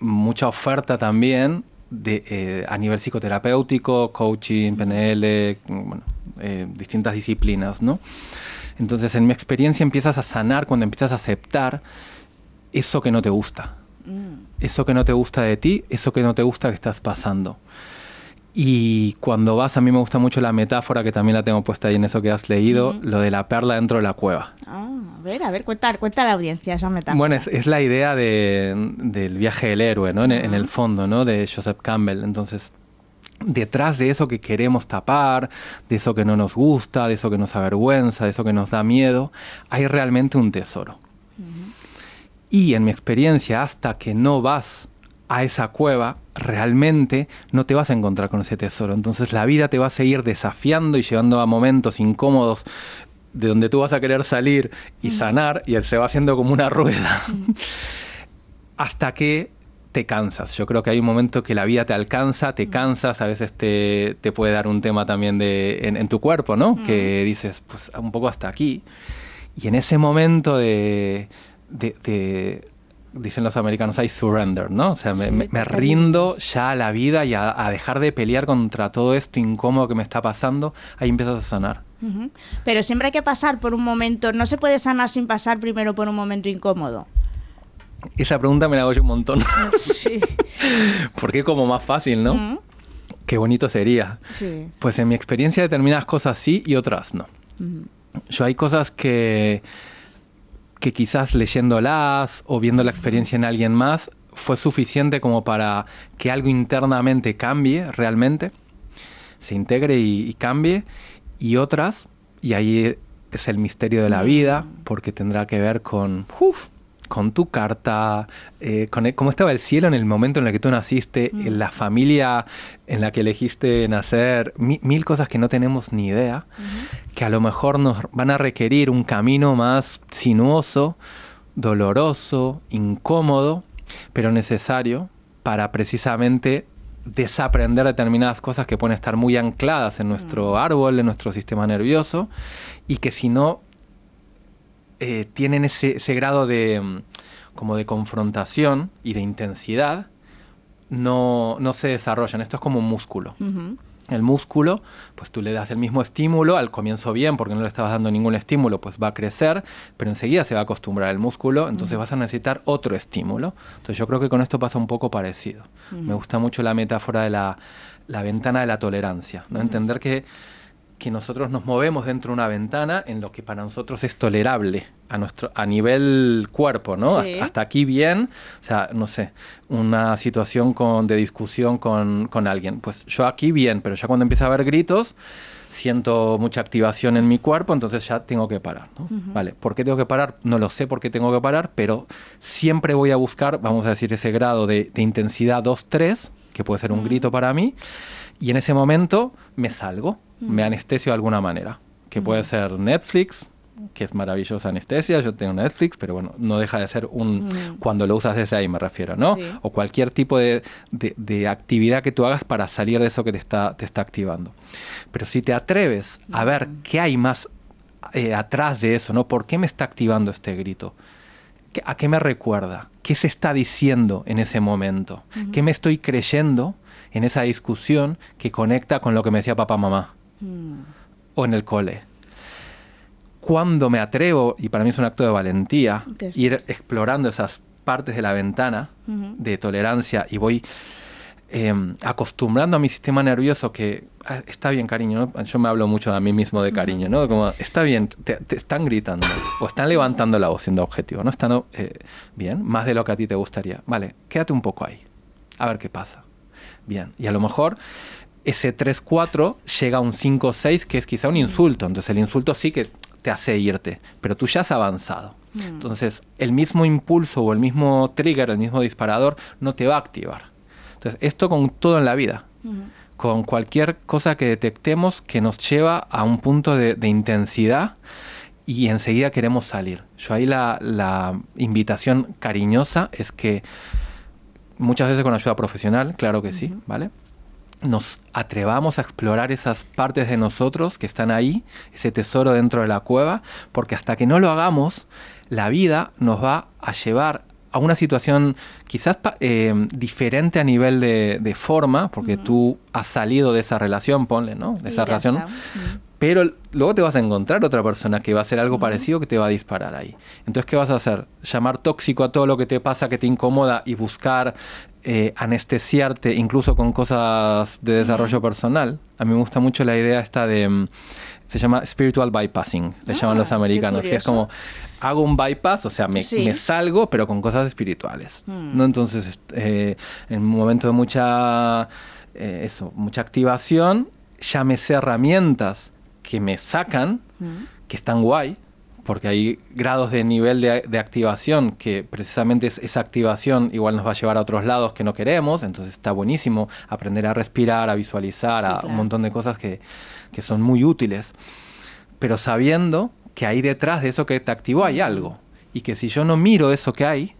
Speaker 7: mucha oferta también eh, a nivel psicoterapéutico, coaching, PNL, mm, eh, distintas disciplinas, ¿no? Entonces, en mi experiencia empiezas a sanar cuando empiezas a aceptar eso que no te gusta. Mm. Eso que no te gusta de ti, eso que no te gusta que estás pasando. Y cuando vas, a mí me gusta mucho la metáfora que también la tengo puesta ahí en eso que has leído, lo de la perla dentro de la cueva.
Speaker 1: Ah, a ver, a ver, cuenta, a la audiencia esa metáfora. Bueno, es,
Speaker 7: la idea del viaje del héroe, ¿no? En, el fondo, ¿no? De Joseph Campbell. Entonces, detrás de eso que queremos tapar, de eso que no nos gusta, de eso que nos avergüenza, de eso que nos da miedo, hay realmente un tesoro. Y en mi experiencia, hasta que no vas a esa cueva, realmente no te vas a encontrar con ese tesoro. Entonces la vida te va a seguir desafiando y llevando a momentos incómodos de donde tú vas a querer salir y sanar y él se va haciendo como una rueda. Hasta que te cansas. Yo creo que hay un momento que la vida te alcanza, te cansas, a veces te, puede dar un tema también de, en, tu cuerpo, ¿no? Que dices, pues un poco hasta aquí. Y en ese momento de dicen los americanos, hay surrender, ¿no? O sea, me, rindo ya a la vida y a, dejar de pelear contra todo esto incómodo que me está pasando. Ahí empiezas a sanar.
Speaker 1: Pero siempre hay que pasar por un momento, no se puede sanar sin pasar primero por un momento incómodo.
Speaker 7: Esa pregunta me la hago yo un montón. Sí. Porque es como más fácil, ¿no? Qué bonito sería. Pues en mi experiencia determinadas cosas sí y otras no. Yo hay cosas que que quizás leyéndolas o viendo la experiencia en alguien más fue suficiente como para que algo internamente cambie realmente, se integre y, cambie, y otras, y ahí es el misterio de la vida, porque tendrá que ver con con tu carta, eh, cómo estaba el cielo en el momento en el que tú naciste, mm. en la familia en la que elegiste nacer, mil cosas que no tenemos ni idea, que a lo mejor nos van a requerir un camino más sinuoso, doloroso, incómodo, pero necesario para precisamente desaprender determinadas cosas que pueden estar muy ancladas en nuestro mm. árbol, en nuestro sistema nervioso, y que si no eh, tienen ese, grado de mm, como de confrontación y de intensidad, no, se desarrollan. Esto es como un músculo. El músculo, pues tú le das el mismo estímulo, al comienzo bien, porque no le estabas dando ningún estímulo, pues va a crecer, pero enseguida se va a acostumbrar el músculo, entonces vas a necesitar otro estímulo. Entonces yo creo que con esto pasa un poco parecido. Me gusta mucho la metáfora de la, la ventana de la tolerancia, ¿no? entender que que nosotros nos movemos dentro de una ventana en lo que para nosotros es tolerable a, nuestro, a nivel cuerpo, ¿no? Hasta, aquí bien, o sea, no sé, una situación con, de discusión con, con alguien. Pues yo aquí bien, pero ya cuando empieza a haber gritos, siento mucha activación en mi cuerpo, entonces ya tengo que parar. ¿no? Vale, ¿por qué tengo que parar? No lo sé por qué tengo que parar, pero siempre voy a buscar, vamos a decir, ese grado de, intensidad 2-3, que puede ser un grito para mí, y en ese momento me salgo, me anestesio de alguna manera, que puede ser Netflix, que es maravillosa anestesia, yo tengo Netflix, pero bueno, no deja de ser un, cuando lo usas desde ahí me refiero, ¿no? O cualquier tipo de, de, actividad que tú hagas para salir de eso que te está, te está activando. Pero si te atreves a ver qué hay más eh, atrás de eso, ¿no? ¿Por qué me está activando este grito? ¿A qué me recuerda? ¿Qué se está diciendo en ese momento? ¿Qué me estoy creyendo en esa discusión que conecta con lo que me decía papá, mamá mm. o en el cole. Cuando me atrevo, y para mí es un acto de valentía, ir explorando esas partes de la ventana de tolerancia y voy em, acostumbrando a mi sistema nervioso que ah, está bien, cariño, yo me hablo mucho a mí mismo de cariño, ¿no? Como está bien, te, están gritando o están levantando la voz siendo objetivo, ¿no? Están eh, bien, más de lo que a ti te gustaría. Vale, quédate un poco ahí, a ver qué pasa. Bien, y a lo mejor ese 3-4 llega a un 5-6 que es quizá un insulto, entonces el insulto sí que te hace irte, pero tú ya has avanzado. Mm. Entonces, el mismo impulso o el mismo trigger, el mismo disparador, no te va a activar. Entonces, esto con todo en la vida. con cualquier cosa que detectemos que nos lleva a un punto de, intensidad y enseguida queremos salir. Yo ahí la, invitación cariñosa es que muchas veces con ayuda profesional, claro que sí, ¿vale? Nos atrevamos a explorar esas partes de nosotros que están ahí, ese tesoro dentro de la cueva, porque hasta que no lo hagamos, la vida nos va a llevar a una situación quizás eh, diferente a nivel de, forma, porque tú has salido de esa relación, ponle, ¿no? De esa relación. Pero luego te vas a encontrar otra persona que va a hacer algo parecido que te va a disparar ahí. Entonces, ¿qué vas a hacer? Llamar tóxico a todo lo que te pasa, que te incomoda y buscar eh, anestesiarte incluso con cosas de desarrollo personal. A mí me gusta mucho la idea esta de... Mm, se llama spiritual bypassing, le llaman los ah, americanos, que es como hago un bypass, o sea, me, salgo, pero con cosas espirituales. ¿no? Mm. Entonces, eh, en un momento de mucha, eh, eso, mucha activación, llámese herramientas que me sacan, que están guay, porque hay grados de nivel de, activación que precisamente esa activación igual nos va a llevar a otros lados que no queremos, entonces está buenísimo aprender a respirar, a visualizar, a un montón de cosas que, que, son muy útiles, pero sabiendo que ahí detrás de eso que te activó hay algo y que si yo no miro eso que hay,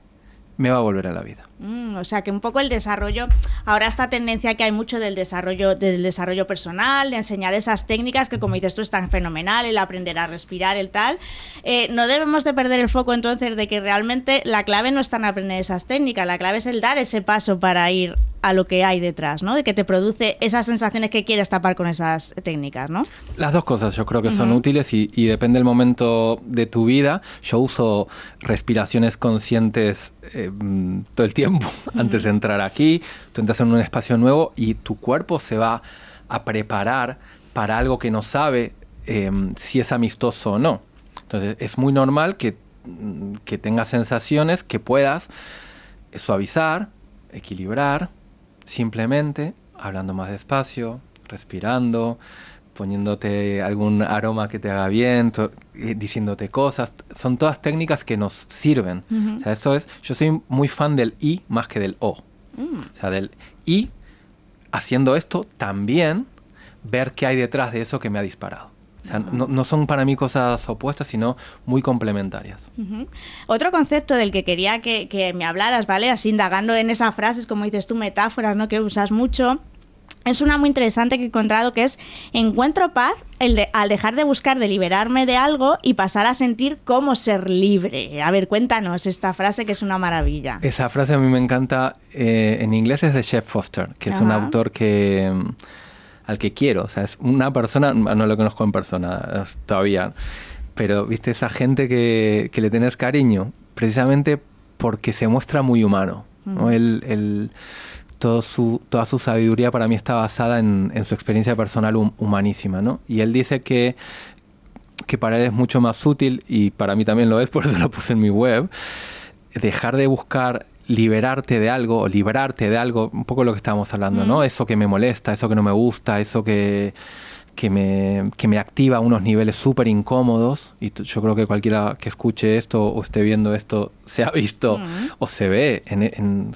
Speaker 7: me va a volver a la vida.
Speaker 1: Mm, o sea que un poco el desarrollo, ahora esta tendencia que hay mucho del desarrollo, del desarrollo personal, de enseñar esas técnicas que como dices tú tan fenomenal, el aprender a respirar, el tal, eh, no debemos de perder el foco entonces de que realmente la clave no está en aprender esas técnicas, la clave es el dar ese paso para ir a lo que hay detrás, ¿no? De que te produce esas sensaciones que quieres tapar con esas técnicas, ¿no?
Speaker 7: Las dos cosas yo creo que son útiles y, y depende del momento de tu vida. Yo uso respiraciones conscientes eh, mm, todo el tiempo antes de mm. entrar aquí. Tú entras en un espacio nuevo y tu cuerpo se va a preparar para algo que no sabe em, si es amistoso o no. Entonces es muy normal que, mm, que tengas sensaciones que puedas eh, suavizar, equilibrar, simplemente hablando más despacio, respirando, poniéndote algún aroma que te haga bien, diciéndote cosas, son todas técnicas que nos sirven. O sea, eso es, yo soy muy fan del I más que del O. y mm. O sea, del I haciendo esto también ver qué hay detrás de eso que me ha disparado. O sea, ah. no, no, son para mí cosas opuestas, sino muy complementarias.
Speaker 1: Otro concepto del que quería que, que, me hablaras, ¿vale? Así indagando en esas frases, como dices tú, metáforas, ¿no? Que usas mucho, es una muy interesante que he encontrado que es encuentro paz al dejar de buscar de liberarme de algo y pasar a sentir cómo ser libre. A ver, cuéntanos esta frase que es una maravilla.
Speaker 7: Esa frase a mí me encanta. Eh, en inglés es de Chef Foster, que es un autor que mm, al que quiero. O sea, es una persona, no lo conozco en persona eh, todavía, pero viste esa gente que, le tenés cariño, precisamente porque se muestra muy humano. el su, toda su sabiduría para mí está basada en, su experiencia personal humanísima, ¿no? Y él dice que, que para él es mucho más útil, y para mí también lo es, por eso lo puse en mi web, dejar de buscar liberarte de algo o librarte de algo, un poco lo que estábamos hablando, ¿no? Mm. Eso que me molesta, eso que no me gusta, eso que, me, que me activa a unos niveles súper incómodos, y yo creo que cualquiera que escuche esto o esté viendo esto se ha visto mm. o se ve en,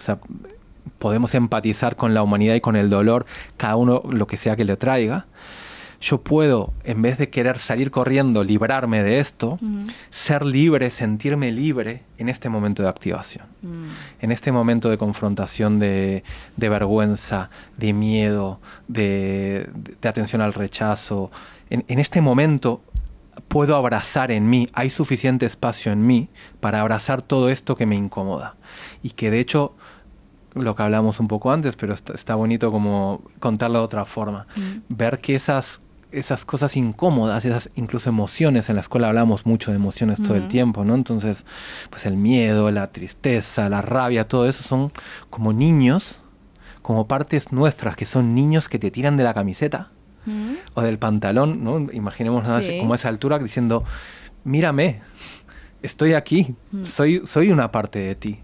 Speaker 7: podemos empatizar con la humanidad y con el dolor, cada uno lo que sea que le traiga. Yo puedo, en vez de querer salir corriendo, librarme de esto, ser libre, sentirme libre en este momento de activación, mm. en este momento de confrontación, de, vergüenza, de miedo, de, atención al rechazo. en este momento puedo abrazar en mí, hay suficiente espacio en mí para abrazar todo esto que me incomoda y que de hecho lo que hablamos un poco antes, pero está, bonito como contarlo de otra forma. Mm. Ver que esas, esas cosas incómodas, esas incluso emociones, en la escuela hablamos mucho de emociones todo el tiempo, ¿no? Entonces, pues el miedo, la tristeza, la rabia, todo eso son como niños, como partes nuestras, que son niños que te tiran de la camiseta mm. o del pantalón, ¿no? Imaginemos como a esa altura diciendo, mírame, estoy aquí, mm. soy, soy una parte de ti.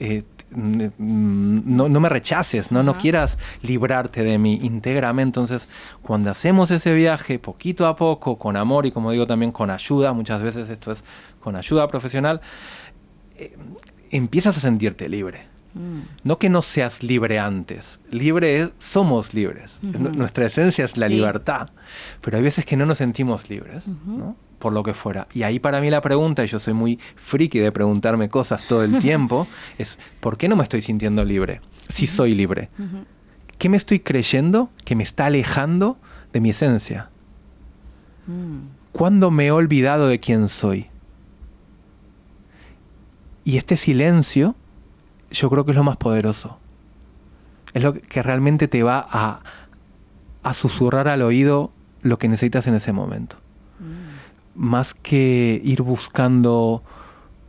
Speaker 7: Eh, Mm, no, no me rechaces, ¿no? no quieras librarte de mí, íntegramente. Entonces, cuando hacemos ese viaje poquito a poco, con amor y como digo también con ayuda, muchas veces esto es con ayuda profesional, eh, empiezas a sentirte libre. Mm. No que no seas libre antes, libre es, somos libres, nuestra esencia es la libertad, pero hay veces que no nos sentimos libres, ¿no? por lo que fuera. Y ahí para mí la pregunta, y yo soy muy friki de preguntarme cosas todo el tiempo, es ¿por qué no me estoy sintiendo libre? Si soy libre. ¿Qué me estoy creyendo que me está alejando de mi esencia? Mm. ¿Cuándo me he olvidado de quién soy? Y este silencio yo creo que es lo más poderoso. Es lo que realmente te va a, a susurrar al oído lo que necesitas en ese momento más que ir buscando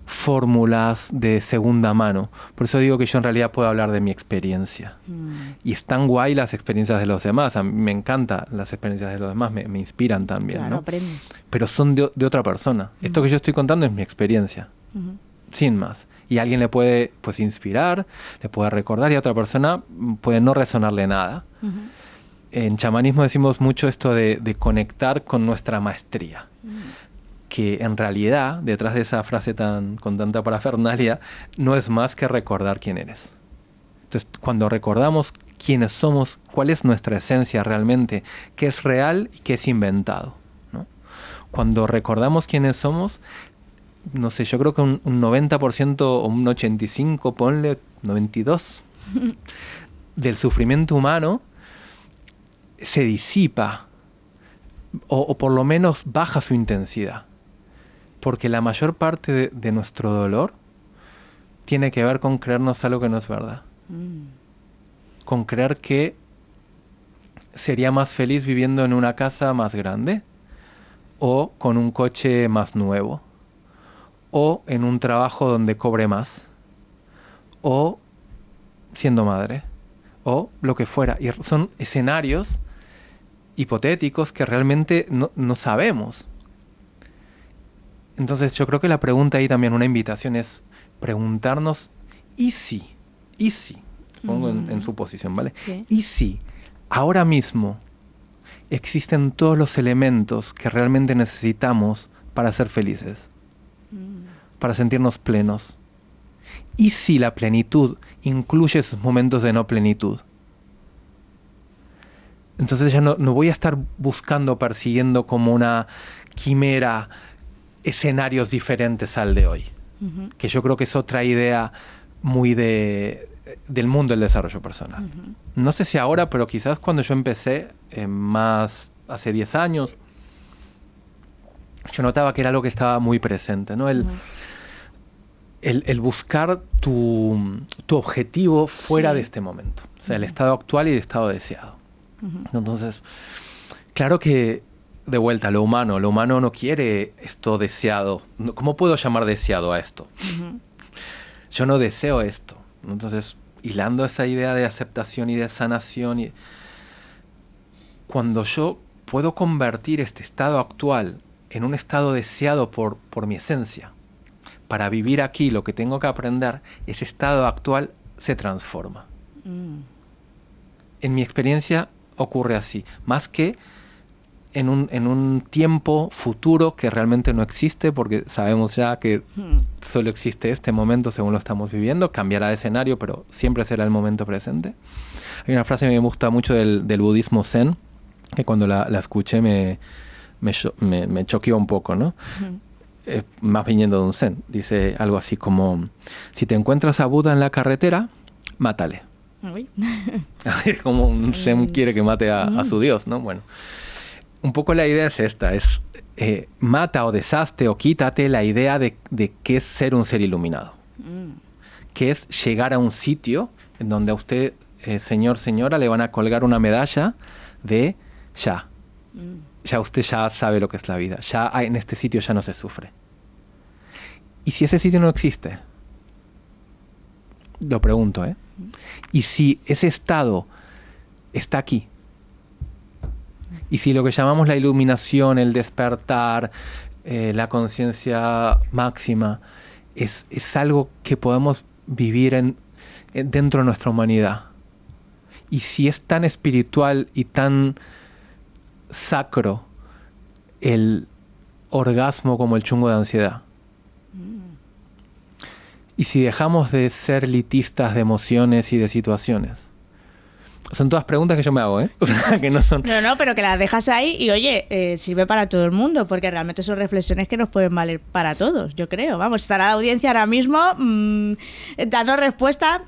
Speaker 7: fórmulas de segunda mano. Por eso digo que yo en realidad puedo hablar de mi experiencia. Mm. Y están guay las experiencias de los demás. A mí me encantan las experiencias de los demás, me, inspiran también. ¿no? Pero son de, otra persona. Mm. Esto que yo estoy contando es mi experiencia, sin más. Y alguien le puede pues, inspirar, le puede recordar y a otra persona puede no resonarle nada. En chamanismo decimos mucho esto de, de conectar con nuestra maestría. Mm que en realidad, detrás de esa frase tan, con tanta parafernalia, no es más que recordar quién eres. Entonces, cuando recordamos quiénes somos, cuál es nuestra esencia realmente, qué es real y qué es inventado. Cuando recordamos quiénes somos, no sé, yo creo que un, 90% o un 85%, ponle 92%, del sufrimiento humano se disipa o por lo menos baja su intensidad porque la mayor parte de, nuestro dolor tiene que ver con creernos algo que no es verdad. Mm. Con creer que sería más feliz viviendo en una casa más grande o con un coche más nuevo o en un trabajo donde cobre más o siendo madre o lo que fuera. Y son escenarios hipotéticos que realmente no sabemos. Entonces yo creo que la pregunta ahí también, una invitación es preguntarnos, ¿y si? ¿Y si? Pongo en, mm. su posición, ¿vale? ¿Y si ahora mismo existen todos los elementos que realmente necesitamos para ser felices? Mm. Para sentirnos plenos. ¿Y si la plenitud incluye esos momentos de no plenitud? Entonces ya no, no voy a estar buscando, persiguiendo como una quimera escenarios diferentes al de hoy. Que yo creo que es otra idea muy de, del mundo del desarrollo personal. No sé si ahora, pero quizás cuando yo empecé, eh, más hace 10 años, yo notaba que era algo que estaba muy presente, ¿no? El, el, buscar tu, objetivo fuera de este momento, o sea, el estado actual y el estado deseado. Entonces, claro que de vuelta, a lo humano, lo humano no quiere esto deseado. ¿Cómo puedo llamar deseado a esto? Yo no deseo esto. Entonces, hilando esa idea de aceptación y de sanación, y cuando yo puedo convertir este estado actual en un estado deseado por, por mi esencia, para vivir aquí lo que tengo que aprender, ese estado actual se transforma. Mm. En mi experiencia ocurre así, más que en un, en un tiempo futuro que realmente no existe, porque sabemos ya que hmm. solo existe este momento según lo estamos viviendo, cambiará de escenario, pero siempre será el momento presente. Hay una frase que me gusta mucho del, budismo zen, que cuando la, escuché me, me, me, choqueó un poco, ¿no? Hmm. Eh, más viniendo de un zen. Dice algo así como, si te encuentras a Buda en la carretera, mátale. es como un zen quiere que mate a, a mm. su dios, ¿no? Bueno un poco la idea es esta, es eh, mata o deshazte o quítate la idea de, de qué es ser un ser iluminado, mm. que es llegar a un sitio en donde a usted, eh, señor, señora, le van a colgar una medalla de ya. Mm. Ya usted ya sabe lo que es la vida, ya en este sitio ya no se sufre. ¿Y si ese sitio no existe? Lo pregunto, ¿eh? Mm. ¿Y si ese estado está aquí? Y si lo que llamamos la iluminación, el despertar, eh, la conciencia máxima, es, algo que podemos vivir dentro de nuestra humanidad. Y si es tan espiritual y tan sacro el orgasmo como el chungo de ansiedad. Mm. Y si dejamos de ser litistas de emociones y de situaciones son todas preguntas que yo me hago, ¿eh? que no son... No,
Speaker 1: no, pero que las dejas ahí y oye, eh, sirve para todo el mundo, porque realmente son reflexiones que nos pueden valer para todos, yo creo. Vamos, estará la audiencia ahora mismo mm, dando respuesta.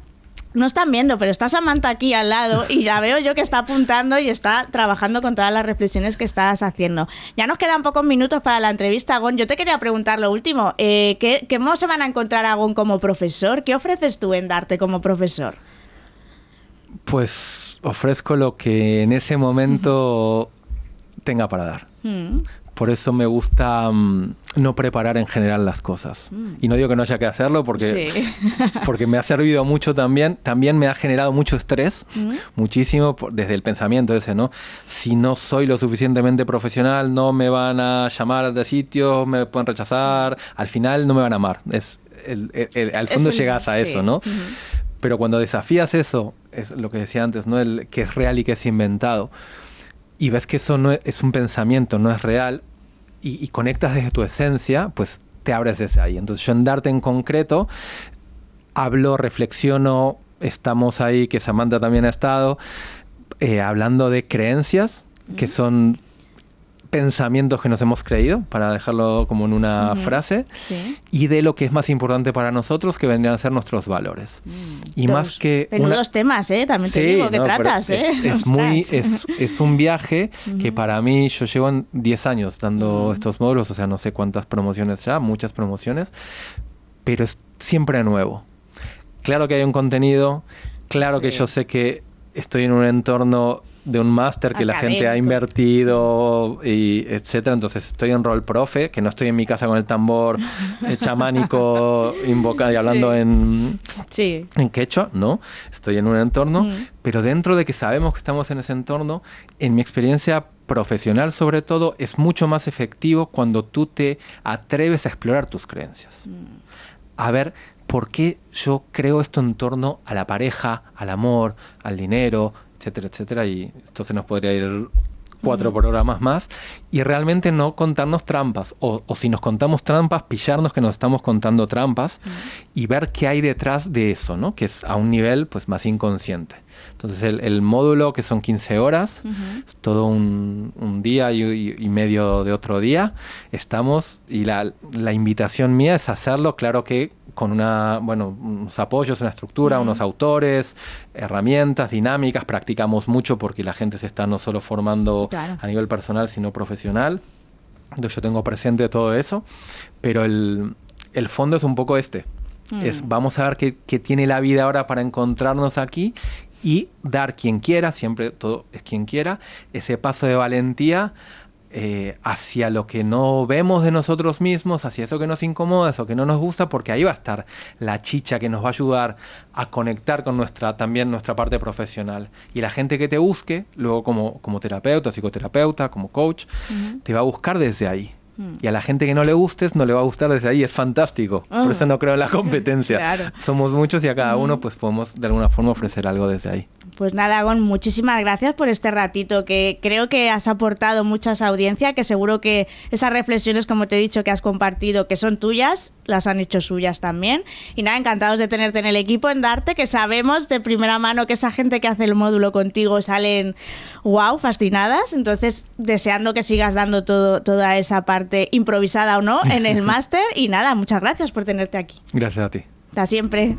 Speaker 1: No están viendo, pero está Samantha aquí al lado y ya veo yo que está apuntando y está trabajando con todas las reflexiones que estás haciendo. Ya nos quedan pocos minutos para la entrevista, Gon. Yo te quería preguntar lo último. Eh, ¿qué, ¿Qué modo se van a encontrar a Gon como profesor? ¿Qué ofreces tú en darte como profesor?
Speaker 7: Pues ofrezco lo que en ese momento tenga para dar. Mm. Por eso me gusta mm, no preparar en general las cosas. Mm. Y no digo que no haya que hacerlo porque, porque me ha servido mucho también. También me ha generado mucho estrés, muchísimo desde el pensamiento ese, ¿no? Si no soy lo suficientemente profesional, no me van a llamar de sitio, me pueden rechazar, al final no me van a amar. Es, al fondo llegas a eso, ¿no? Pero cuando desafías eso es lo que decía antes, ¿no? El que es real y que es inventado. Y ves que eso no es, un pensamiento, no es real, y, conectas desde tu esencia, pues te abres desde ahí. Entonces yo en Darte en concreto hablo, reflexiono, estamos ahí, que Samantha también ha estado, eh, hablando de creencias, que son pensamientos que nos hemos creído, para dejarlo como en una frase, y de lo que es más importante para nosotros, que vendrían a ser nuestros valores. Mm, y más que... en
Speaker 1: temas, ¿eh? También te digo que tratas, ¿eh? Es,
Speaker 7: un viaje que para mí, yo llevo 10 años dando mm. estos módulos, o sea, no sé cuántas promociones ya, muchas promociones, pero es siempre nuevo. Claro que hay un contenido, claro que yo sé que estoy en un entorno de un máster que la gente ha invertido, y etcétera. Entonces estoy en rol profe, que no estoy en mi casa con el tambor eh, chamánico invocado y hablando en, en quechua, no. Estoy en un entorno, mm. pero dentro de que sabemos que estamos en ese entorno, en mi experiencia profesional sobre todo, es mucho más efectivo cuando tú te atreves a explorar tus creencias. Mm. A ver, ¿por qué yo creo esto en torno a la pareja, al amor, al dinero, etcétera, etcétera, y esto se nos podría ir cuatro programas más y realmente no contarnos trampas o, si nos contamos trampas pillarnos que nos estamos contando trampas y ver qué hay detrás de eso no que es a un nivel pues más inconsciente entonces el, módulo que son 15 horas todo un, día y, medio de otro día estamos y la invitación mía es hacerlo claro que con una, bueno, unos apoyos, una estructura, unos autores, herramientas, dinámicas, practicamos mucho porque la gente se está no solo formando a nivel personal, sino profesional. Entonces yo tengo presente todo eso, pero el, el fondo es un poco este. Mm. Es, vamos a ver qué, qué tiene la vida ahora para encontrarnos aquí y dar quien quiera, siempre todo es quien quiera, ese paso de valentía eh, hacia lo que no vemos de nosotros mismos, hacia eso que nos incomoda, eso que no nos gusta, porque ahí va a estar la chicha que nos va a ayudar a conectar con nuestra, también nuestra parte profesional. Y la gente que te busque, luego como, como terapeuta, psicoterapeuta, como coach, te va a buscar desde ahí. Mm. Y a la gente que no le gustes, no le va a gustar desde ahí, es fantástico. Por ah. eso no creo en la competencia. Somos muchos y a cada uno pues podemos de alguna forma ofrecer algo desde ahí.
Speaker 1: Pues nada, Gon, muchísimas gracias por este ratito, que creo que has aportado muchas audiencias, que seguro que esas reflexiones, como te he dicho, que has compartido, que son tuyas, las han hecho suyas también. Y nada, encantados de tenerte en el equipo, en darte, que sabemos de primera mano que esa gente que hace el módulo contigo salen, wow, fascinadas. Entonces, deseando que sigas dando todo, toda esa parte improvisada o no en el máster. Y nada, muchas gracias por tenerte aquí. Gracias a ti. Hasta siempre.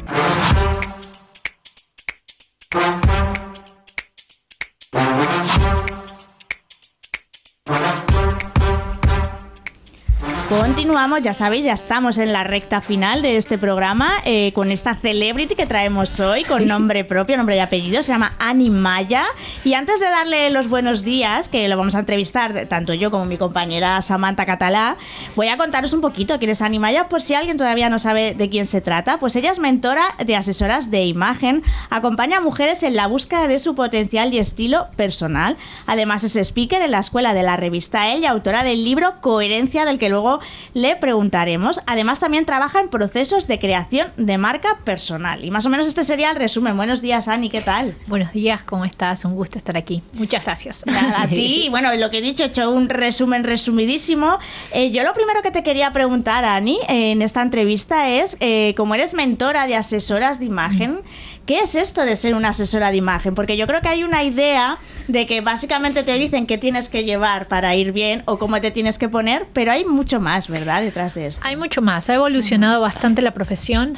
Speaker 1: Continuamos, ya sabéis, ya estamos en la recta final de este programa eh, con esta celebrity que traemos hoy, con nombre propio, nombre y apellido, se llama Ani Maya. Y antes de darle los buenos días, que lo vamos a entrevistar tanto yo como mi compañera Samantha Catalá, voy a contaros un poquito quién es Ani Maya, por si alguien todavía no sabe de quién se trata. Pues ella es mentora de asesoras de imagen, acompaña a mujeres en la búsqueda de su potencial y estilo personal. Además es speaker en la escuela de la revista ella y autora del libro Coherencia, del que luego le preguntaremos. Además, también trabaja en procesos de creación de marca personal. Y más o menos este sería el resumen. Buenos días, Ani, ¿qué tal? Buenos días, ¿cómo estás? Un gusto estar aquí. Muchas gracias. a ti. Bueno, lo que he dicho, he hecho un resumen resumidísimo. Eh, yo lo primero que te quería preguntar, Ani, en esta entrevista es, eh, como eres mentora de asesoras de imagen, ¿Qué es esto de ser una asesora de imagen? Porque yo creo que hay una idea de que básicamente te dicen qué tienes que llevar para ir bien o cómo te tienes que poner, pero hay mucho más, ¿verdad? Detrás de esto. Hay mucho más. Ha
Speaker 8: evolucionado bastante la profesión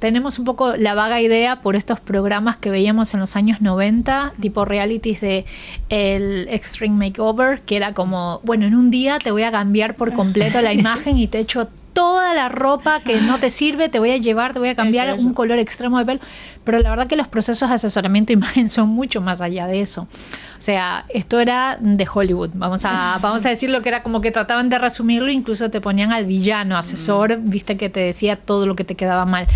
Speaker 8: tenemos un poco la vaga idea por estos programas que veíamos en los años 90, tipo realities de el Extreme Makeover, que era como, bueno, en un día te voy a cambiar por completo la imagen y te echo toda la ropa que no te sirve, te voy a llevar, te voy a cambiar un color extremo de pelo. Pero la verdad que los procesos de asesoramiento de imagen son mucho más allá de eso. O sea, esto era de Hollywood, vamos a, vamos a decir lo que era como que trataban de resumirlo, incluso te ponían al villano, asesor, mm. viste que te decía todo lo que te quedaba mal.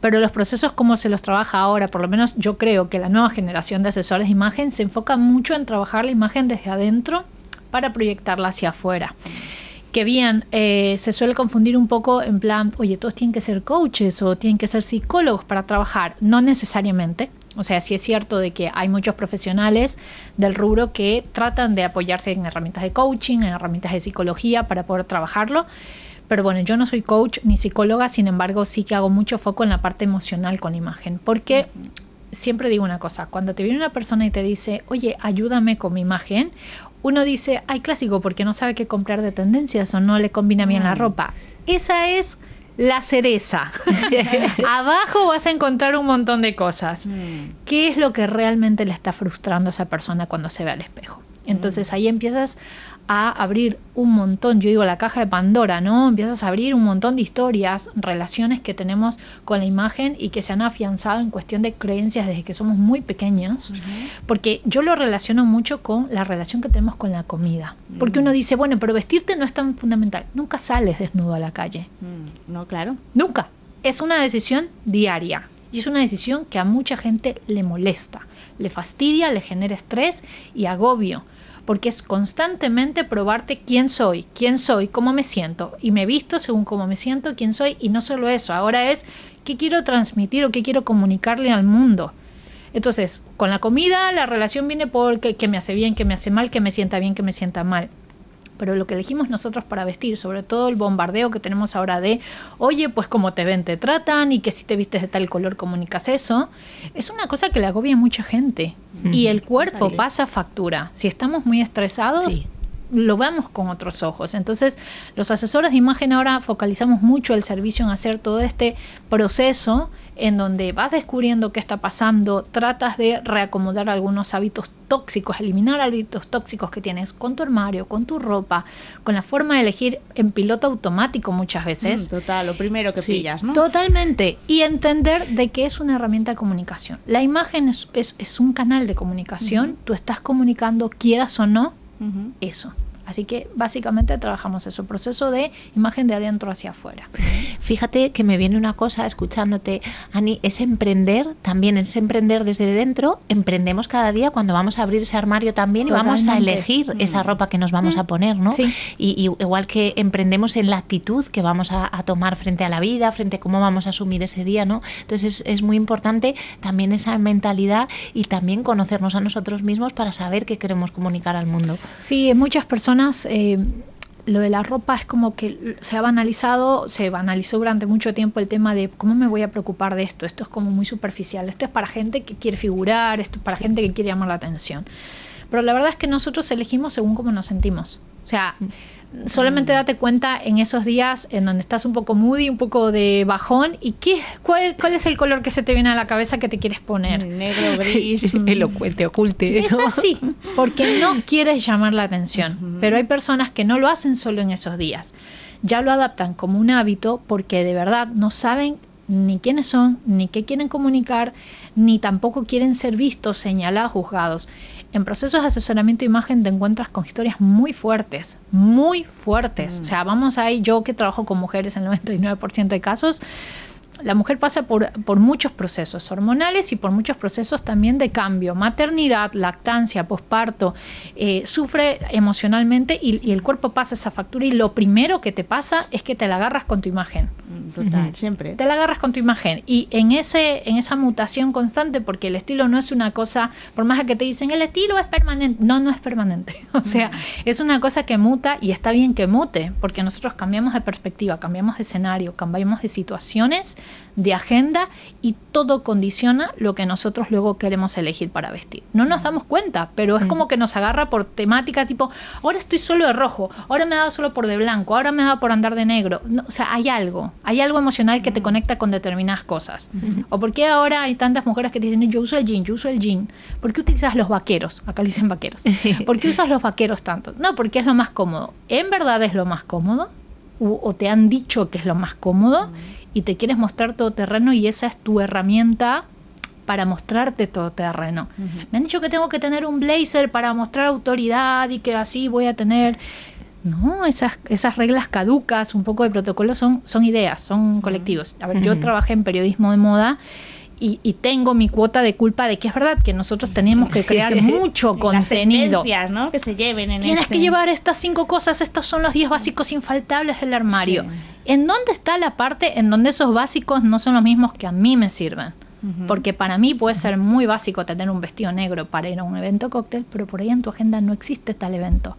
Speaker 8: Pero los procesos como se los trabaja ahora, por lo menos yo creo que la nueva generación de asesores de imagen se enfoca mucho en trabajar la imagen desde adentro para proyectarla hacia afuera que bien, eh, se suele confundir un poco en plan, oye, todos tienen que ser coaches o tienen que ser psicólogos para trabajar. No necesariamente. O sea, sí es cierto de que hay muchos profesionales del rubro que tratan de apoyarse en herramientas de coaching, en herramientas de psicología para poder trabajarlo. Pero bueno, yo no soy coach ni psicóloga, sin embargo sí que hago mucho foco en la parte emocional con imagen. Porque siempre digo una cosa, cuando te viene una persona y te dice, oye, ayúdame con mi imagen, uno dice, ay, clásico, porque no sabe qué comprar de tendencias o no le combina bien la mm. ropa. Esa es la cereza. Abajo vas a encontrar un montón de cosas. Mm. ¿Qué es lo que realmente le está frustrando a esa persona cuando se ve al espejo? Mm. Entonces ahí empiezas a abrir un montón, yo digo la caja de Pandora, ¿no? Empiezas a abrir un montón de historias, relaciones que tenemos con la imagen y que se han afianzado en cuestión de creencias desde que somos muy pequeños, porque yo lo relaciono mucho con la relación que tenemos con la comida, porque mm. uno dice, bueno, pero vestirte no es tan fundamental, nunca sales desnudo a la calle. Mm, no, claro. Nunca. Es una decisión diaria y es una decisión que a mucha gente le molesta, le fastidia, le genera estrés y agobio porque es constantemente probarte quién soy, quién soy, cómo me siento, y me visto según cómo me siento, quién soy, y no solo eso, ahora es qué quiero transmitir o qué quiero comunicarle al mundo. Entonces, con la comida la relación viene por qué me hace bien, qué me hace mal, qué me sienta bien, qué me sienta mal pero lo que elegimos nosotros para vestir, sobre todo el bombardeo que tenemos ahora de, oye, pues como te ven, te tratan y que si te vistes de tal color comunicas eso, es una cosa que le agobia a mucha gente y el cuerpo pasa factura. Si estamos muy estresados... lo vemos con otros ojos. Entonces, los asesores de imagen ahora focalizamos mucho el servicio en hacer todo este proceso en donde vas descubriendo qué está pasando, tratas de reacomodar algunos hábitos tóxicos, eliminar hábitos tóxicos que tienes con tu armario, con tu ropa, con la forma de elegir en piloto automático muchas veces. Mm, total, lo primero que pillas, ¿no? Totalmente. Y entender de qué es una herramienta de comunicación. La imagen es, un canal de comunicación, tú estás comunicando, quieras o no, eso. Así que básicamente trabajamos eso, proceso de imagen de adentro hacia afuera.
Speaker 2: Fíjate que me viene una cosa escuchándote, Ani, es emprender también, es emprender desde dentro, emprendemos cada día cuando vamos a abrir ese armario también y vamos a elegir mm. esa ropa que nos vamos a mm. poner, ¿no? Sí. Y, igual que emprendemos en la actitud que vamos a, tomar frente a la vida, frente a cómo vamos a asumir ese día, ¿no? Entonces es, es muy importante también esa mentalidad y también conocernos a nosotros mismos para saber qué queremos comunicar al mundo. Sí,
Speaker 8: muchas personas eh, lo de la ropa es como que se ha banalizado, se banalizó durante mucho tiempo el tema de cómo me voy a preocupar de esto, esto es como muy superficial, esto es para gente que quiere figurar, esto es para gente que quiere llamar la atención. Pero la verdad es que nosotros elegimos según cómo nos sentimos. O sea, solamente mm. date cuenta en esos días en donde estás un poco moody, un poco de bajón. ¿Y qué, cuál, es el color que se te viene a la cabeza que te quieres poner? Mm, negro, gris. Mm. Elocuente, oculte. Es así, porque no quieres llamar la atención. Pero hay personas que no lo hacen solo en esos días. Ya lo adaptan como un hábito porque de verdad no saben ni quiénes son, ni qué quieren comunicar, ni tampoco quieren ser vistos, señalados, juzgados en procesos de asesoramiento de imagen te encuentras con historias muy fuertes, muy fuertes. Mm. O sea, vamos ahí, yo que trabajo con mujeres en el 99% de casos, la mujer pasa por, muchos procesos hormonales y por muchos procesos también de cambio, maternidad, lactancia, posparto, eh, sufre emocionalmente y, el cuerpo pasa esa factura y lo primero que te pasa es que te la agarras con tu imagen. Mm,
Speaker 1: total, siempre. Te
Speaker 8: la agarras con tu imagen y en, ese, en esa mutación constante, porque el estilo no es una cosa, por más que te dicen el estilo es permanente, no, no es permanente, o sea, mm. es una cosa que muta y está bien que mute, porque nosotros cambiamos de perspectiva, cambiamos de escenario, cambiamos de situaciones de agenda y todo condiciona lo que nosotros luego queremos elegir para vestir. No nos damos cuenta, pero es como que nos agarra por temática tipo, ahora estoy solo de rojo, ahora me da solo por de blanco, ahora me da por andar de negro. No, o sea, hay algo, hay algo emocional que te conecta con determinadas cosas. O por qué ahora hay tantas mujeres que dicen, yo uso el jean, yo uso el jean. ¿Por qué utilizas los vaqueros? Acá dicen vaqueros. ¿Por qué usas los vaqueros tanto? No, porque es lo más cómodo. ¿En verdad es lo más cómodo? o, te han dicho que es lo más cómodo? y te quieres mostrar terreno y esa es tu herramienta para mostrarte todoterreno. terreno. Me han dicho que tengo que tener un blazer para mostrar autoridad y que así voy a tener... No, esas, esas reglas caducas, un poco de protocolo, son, son ideas, son colectivos. A ver, yo trabajé en periodismo de moda y, y, tengo mi cuota de culpa de que es verdad que nosotros tenemos que crear mucho contenido.
Speaker 1: ¿no? Que se lleven en Tienes este que llevar
Speaker 8: estas cinco cosas, estos son los diez básicos infaltables del armario. ¿En dónde está la parte en donde esos básicos no son los mismos que a mí me sirven? Porque para mí puede ser muy básico tener un vestido negro para ir a un evento cóctel, pero por ahí en tu agenda no existe tal evento.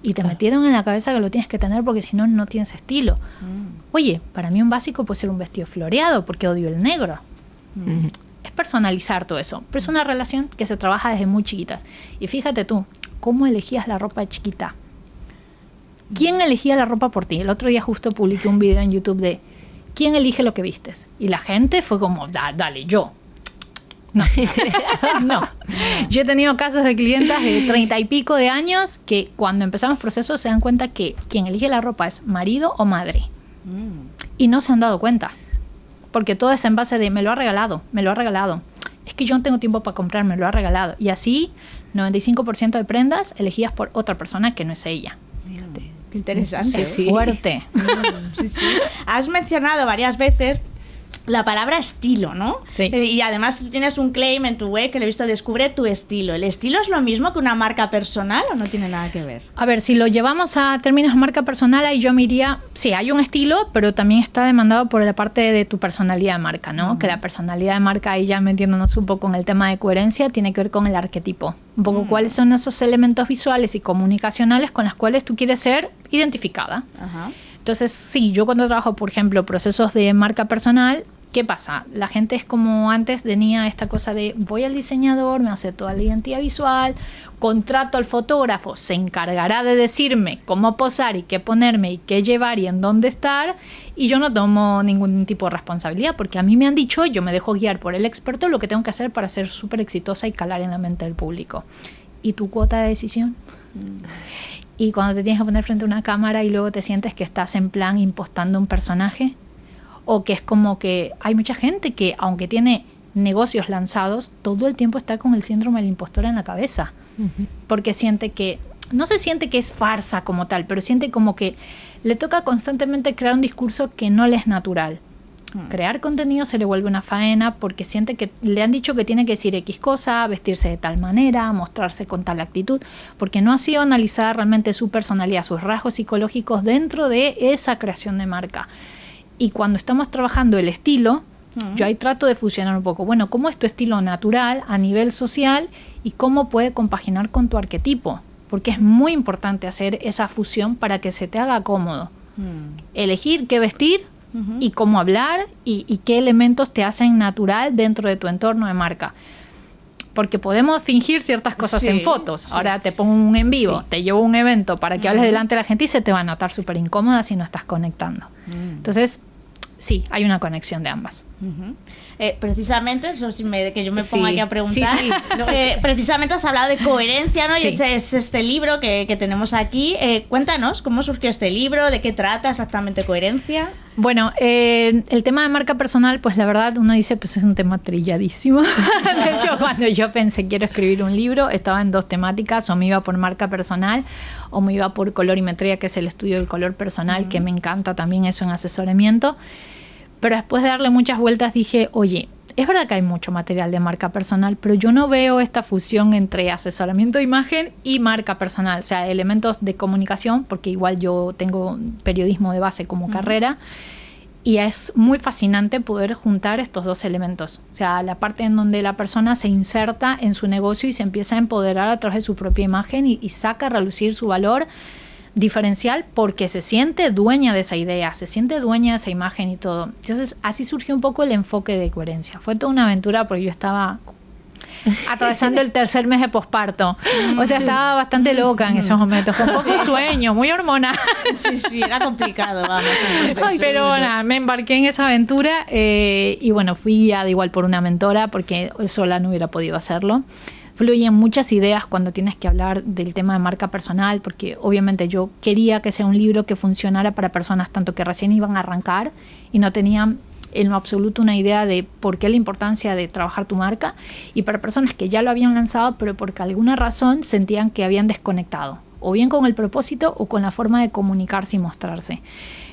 Speaker 8: Y te metieron en la cabeza que lo tienes que tener porque si no, no tienes estilo. Mm. Oye, para mí un básico puede ser un vestido floreado porque odio el negro. Mm. Es personalizar todo eso. Pero es una relación que se trabaja desde muy chiquitas. Y fíjate tú, ¿cómo elegías la ropa chiquita? ¿quién elegía la ropa por ti? El otro día justo publiqué un video en YouTube de ¿quién elige lo que vistes? Y la gente fue como, dale, yo. No. no. Yo he tenido casos de clientas de treinta y pico de años que cuando empezamos procesos se dan cuenta que quien elige la ropa es marido o madre. Mm. Y no se han dado cuenta. Porque todo es en base de me lo ha regalado, me lo ha regalado. Es que yo no tengo tiempo para comprar, me lo ha regalado. Y así, 95% de prendas elegidas por otra persona que no es ella. Fíjate
Speaker 1: interesante. fuerte. Has mencionado varias veces la palabra estilo, ¿no? Sí. Eh, y además tú tienes un claim en tu web que lo he visto, descubre tu estilo. ¿El estilo es lo mismo que una marca personal o no tiene nada que ver? A ver, si lo
Speaker 8: llevamos a términos marca personal, ahí yo me diría, sí, hay un estilo, pero también está demandado por la parte de tu personalidad de marca, ¿no? Que la personalidad de marca, ahí ya metiéndonos un poco en el tema de coherencia, tiene que ver con el arquetipo. Un poco cuáles son esos elementos visuales y comunicacionales con los cuales tú quieres ser identificada. Entonces, sí, yo cuando trabajo, por ejemplo, procesos de marca personal, ¿qué pasa? La gente es como antes tenía esta cosa de voy al diseñador, me hace toda la identidad visual, contrato al fotógrafo, se encargará de decirme cómo posar y qué ponerme y qué llevar y en dónde estar y yo no tomo ningún tipo de responsabilidad porque a mí me han dicho, yo me dejo guiar por el experto lo que tengo que hacer para ser súper exitosa y calar en la mente del público. ¿Y tu cuota de decisión? Mm y cuando te tienes que poner frente a una cámara y luego te sientes que estás en plan impostando un personaje o que es como que hay mucha gente que aunque tiene negocios lanzados, todo el tiempo está con el síndrome del impostor en la cabeza, porque siente que no se siente que es farsa como tal, pero siente como que le toca constantemente crear un discurso que no le es natural. Mm. crear contenido se le vuelve una faena porque siente que le han dicho que tiene que decir X cosa, vestirse de tal manera, mostrarse con tal actitud, porque no ha sido analizada realmente su personalidad, sus rasgos psicológicos dentro de esa creación de marca. Y cuando estamos trabajando el estilo, mm. yo ahí trato de fusionar un poco, bueno, ¿cómo es tu estilo natural a nivel social y cómo puede compaginar con tu arquetipo? Porque es muy importante hacer esa fusión para que se te haga cómodo. Mm. Elegir qué vestir y cómo hablar y, qué elementos te hacen natural dentro de tu entorno de marca porque podemos fingir ciertas cosas en fotos. Ahora te pongo un en vivo, te llevo un evento para que hables delante de la gente y se te va a notar súper incómoda si no estás conectando. Mm. Entonces, sí,
Speaker 1: hay una conexión de ambas. Eh, precisamente, eso sí que yo me ponga aquí a preguntar, eh, eh, precisamente has hablado de coherencia, ¿no? Y es, es, este libro que, tenemos aquí. cuéntanos cómo surgió este libro, de qué trata exactamente coherencia. Bueno, el
Speaker 8: tema de marca personal, pues la verdad uno dice, pues es un tema trilladísimo. de hecho, cuando yo pensé quiero escribir un libro, estaba en dos temáticas, o me iba por marca personal o me iba por colorimetría, que es el estudio del color personal, que me encanta también eso en asesoramiento. Pero después de darle muchas vueltas dije, oye, es verdad que hay mucho material de marca personal, pero yo no veo esta fusión entre asesoramiento de imagen y marca personal, o sea, elementos de comunicación, porque igual yo tengo periodismo de base como carrera. Y es muy fascinante poder juntar estos dos elementos, o sea, la parte en donde la persona se inserta en su negocio y se empieza a empoderar a través de su propia imagen y saca a relucir su valor diferencial porque se siente dueña de esa idea, se siente dueña de esa imagen y todo. Entonces así surgió un poco el enfoque de coherencia. Fue toda una aventura porque yo estaba atravesando el tercer mes de posparto. O sea, estaba bastante loca en esos momentos, con poco sueño, muy hormonal. Sí, sí, era complicado, vamos. pero nada, me embarqué en esa aventura eh, y bueno, fui guiada igual por una mentora porque sola no hubiera podido hacerlo fluyen muchas ideas cuando tienes que hablar del tema de marca personal, porque obviamente yo quería que sea un libro que funcionara para personas tanto que recién iban a arrancar y no tenían en lo absoluto una idea de por qué la importancia de trabajar tu marca y para personas que ya lo habían lanzado pero porque alguna razón sentían que habían desconectado o bien con el propósito o con la forma de comunicarse y mostrarse.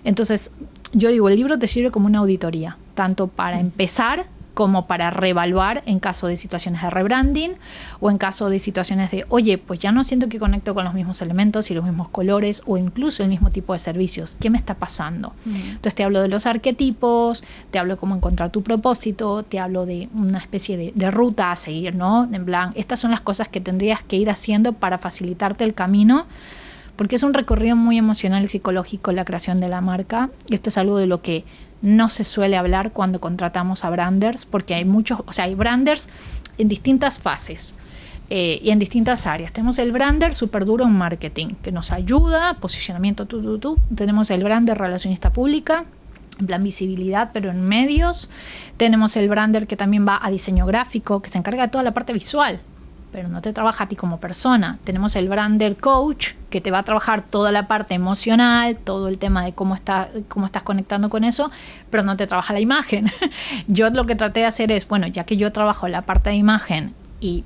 Speaker 8: Entonces, yo digo, el libro te sirve como una auditoría, tanto para empezar como para reevaluar en caso de situaciones de rebranding o en caso de situaciones de, oye, pues ya no siento que conecto con los mismos elementos y los mismos colores o incluso el mismo tipo de servicios. ¿Qué me está pasando? Entonces te hablo de los arquetipos, te hablo de cómo encontrar tu propósito, te hablo de una especie de, de ruta a seguir, ¿no? En plan, estas son las cosas que tendrías que ir haciendo para facilitarte el camino porque es un recorrido muy emocional y psicológico la creación de la marca. Y esto es algo de lo que no se suele hablar cuando contratamos a branders, porque hay muchos, o sea, hay branders en distintas fases. Eh, y en distintas áreas. Tenemos el brander súper duro en marketing, que nos ayuda, posicionamiento, tú tú tú Tenemos el brander relacionista pública, en plan visibilidad, pero en medios. Tenemos el brander que también va a diseño gráfico, que se encarga de toda la parte visual, pero no te trabaja a ti como persona. Tenemos el brander coach que te va a trabajar toda la parte emocional, todo el tema de cómo, está, cómo estás conectando con eso, pero no te trabaja la imagen. yo lo que traté de hacer es, bueno, ya que yo trabajo la parte de imagen y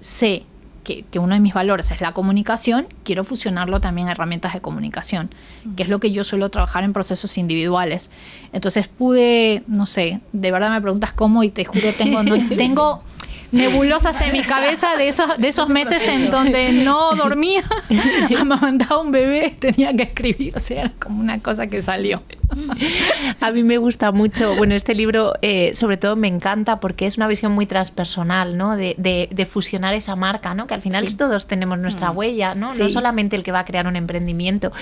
Speaker 8: sé que, uno de mis valores es la comunicación, quiero fusionarlo también a herramientas de comunicación, mm. que es lo que yo suelo trabajar en procesos individuales. Entonces pude, no sé, de verdad me preguntas cómo y te juro, tengo, no, tengo nebulosas en mi cabeza de esos, de esos meses en donde no dormía, mandaba un bebé, tenía que escribir, o sea, era como una cosa que salió. A mí me gusta mucho,
Speaker 2: bueno, este libro eh, sobre todo me encanta porque es una visión muy transpersonal, De, fusionar esa marca, ¿no? Que al final todos tenemos nuestra mm. huella, ¿no? solamente el que va a crear un emprendimiento.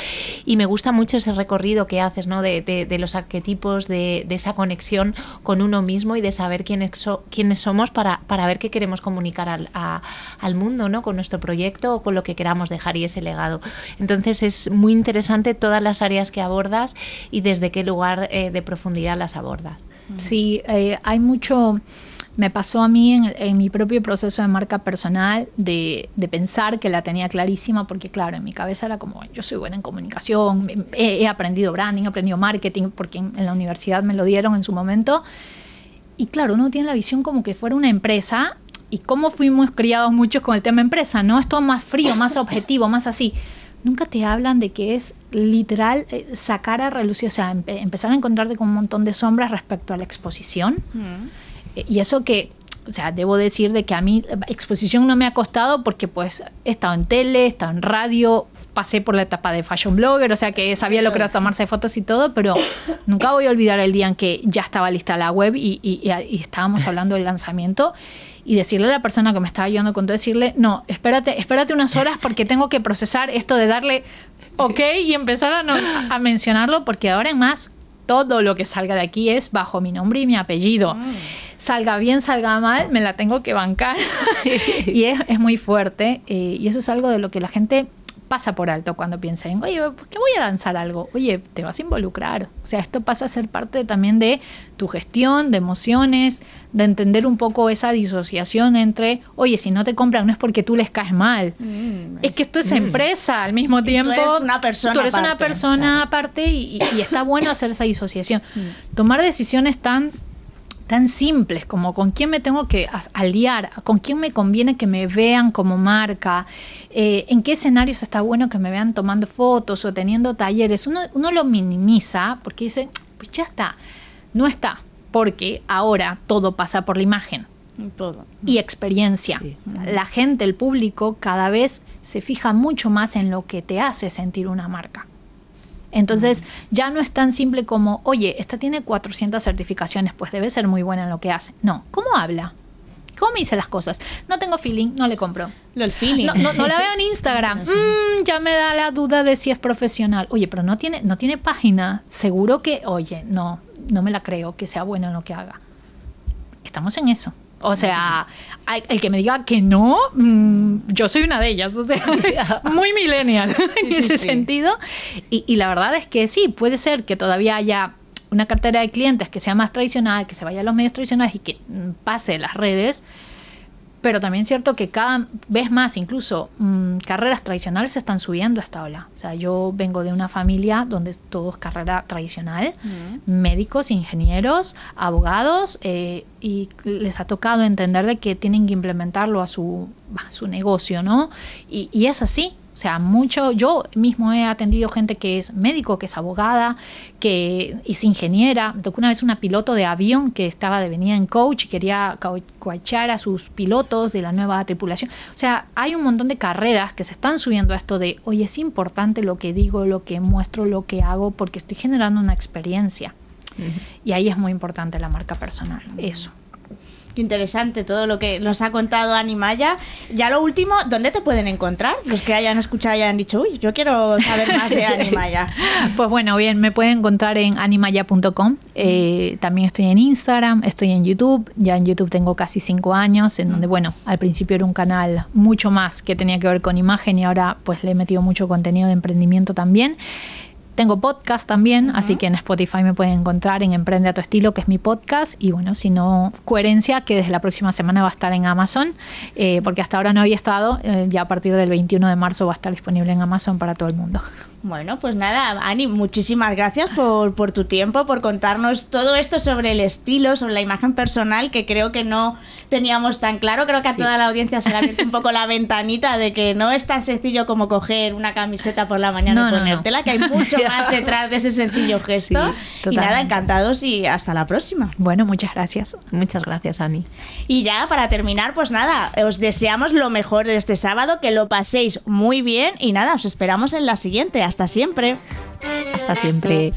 Speaker 2: Y me gusta mucho ese recorrido que haces, ¿no? De, los arquetipos, de, esa conexión con uno mismo y de saber quiénes, quiénes somos para, ver qué queremos comunicar al, mundo, ¿no? Con nuestro proyecto o con lo que queramos dejar y ese legado. Entonces es muy interesante todas las áreas que abordas y desde de qué lugar eh, de profundidad las abordas.
Speaker 8: Mm. Sí, eh, hay mucho, me pasó a mí en, mi propio proceso de marca personal de, pensar que la tenía clarísima, porque claro, en mi cabeza era como, yo soy buena en comunicación, he, aprendido branding, he aprendido marketing, porque en, la universidad me lo dieron en su momento. Y claro, uno tiene la visión como que fuera una empresa y cómo fuimos criados muchos con el tema empresa, ¿no? es todo más frío, más objetivo, más así. Nunca te hablan de que es literal eh, sacar a relucir, o sea, empezar a encontrarte con un montón de sombras respecto a la exposición. Mm. y eso que, o sea, debo decir de que a mí eh, exposición no me ha costado porque pues he estado en tele, he estado en radio, pasé por la etapa de fashion blogger, o sea que sabía lo que era tomarse fotos y todo, pero nunca voy a olvidar el día en que ya estaba lista la web y, estábamos hablando del lanzamiento y decirle a la persona que me estaba ayudando con todo, decirle, no, espérate, espérate unas horas porque tengo que procesar esto de darle ¿ok? Y empezar a, mencionarlo porque ahora en más todo lo que salga de aquí es bajo mi nombre y mi apellido. Mm. Salga bien, salga mal, me la tengo que bancar. y es, muy fuerte. Eh, y eso es algo de lo que la gente pasa por alto cuando piensa en, oye, ¿por qué voy a lanzar algo? Oye, te vas a involucrar. O sea, esto pasa a ser parte también de tu gestión, de emociones, de entender un poco esa disociación entre, oye, si no te compran no es porque tú les caes mal. Mm, es que esto es mm. empresa al mismo tiempo. tú eres una persona aparte, una persona aparte y, está bueno hacer esa disociación. Mm. Tomar decisiones tan tan simples como con quién me tengo que aliar, con quién me conviene que me vean como marca, eh, en qué escenarios está bueno que me vean tomando fotos o teniendo talleres. Uno, uno lo minimiza porque dice, pues ya está, no está, porque ahora todo pasa por la imagen. Y experiencia. La gente, el público, cada vez se fija mucho más en lo que te hace sentir una marca. Entonces, ya no es tan simple como, oye, esta tiene 400 certificaciones, pues debe ser muy buena en lo que hace. No, ¿cómo habla? ¿Cómo me dice las cosas? No tengo feeling, no le compro.
Speaker 1: No, la veo en Instagram.
Speaker 8: Mm, ya me da la duda de si es profesional. Oye, pero no tiene, no tiene página. Seguro que, oye, no, no me la creo que sea buena en lo que haga. Estamos en eso. O sea, el que me diga que no, mm, yo soy una de ellas, o sea, muy millennial en ese sentido. y la verdad es que sí, puede ser que todavía haya una cartera de clientes que sea más tradicional, que se vaya a los medios tradicionales y que mm, pase las redes, pero también es cierto que cada vez más, incluso mm, carreras tradicionales se están subiendo a esta ola. O sea, yo vengo de una familia donde todo es carrera tradicional, mm. médicos, ingenieros, abogados, eh, y les ha tocado entender de que tienen que implementarlo a su, a su negocio, ¿no? Y, y es así, o sea, mucho, yo mismo he atendido gente que es médico, que es abogada, que es ingeniera. Me tocó una vez una piloto de avión que estaba devenida en coach y quería coachar a sus pilotos de la nueva tripulación. O sea, hay un montón de carreras que se están subiendo a esto de, oye, es importante lo que digo, lo que muestro, lo que hago, porque estoy generando una experiencia. Y ahí es muy importante la marca personal, eso.
Speaker 1: Qué interesante todo lo que nos ha contado Animaya. Ya lo último, ¿dónde te pueden encontrar? Los que hayan escuchado y han dicho, uy, yo quiero saber más de Animaya.
Speaker 8: pues bueno, bien, me pueden encontrar en animaya.com. Eh, también estoy en Instagram, estoy en YouTube. Ya en YouTube tengo casi cinco años, en donde, bueno, al principio era un canal mucho más que tenía que ver con imagen y ahora pues le he metido mucho contenido de emprendimiento también. Tengo podcast también, así que en Spotify me pueden encontrar en Emprende a tu estilo, que es mi podcast. Y bueno, si no, coherencia, que desde la próxima semana va a estar en Amazon, eh, porque hasta ahora no había estado, eh, ya a partir del 21 de marzo va a estar disponible en Amazon para todo el mundo.
Speaker 1: Bueno, pues nada, Ani, muchísimas gracias por, tu tiempo, por contarnos todo esto sobre el estilo, sobre la imagen personal, que creo que no teníamos tan claro. Creo que a toda la audiencia se le ha un poco la ventanita de que no es tan sencillo como coger una camiseta por la mañana y ponértela, que hay mucho más detrás de ese sencillo gesto. y nada, encantados y hasta la próxima. Bueno, muchas gracias. Muchas gracias, Ani. Y ya para terminar, pues nada, os deseamos lo mejor este sábado, que lo paséis muy bien y nada, os esperamos en la siguiente. Hasta siempre. Hasta
Speaker 2: siempre.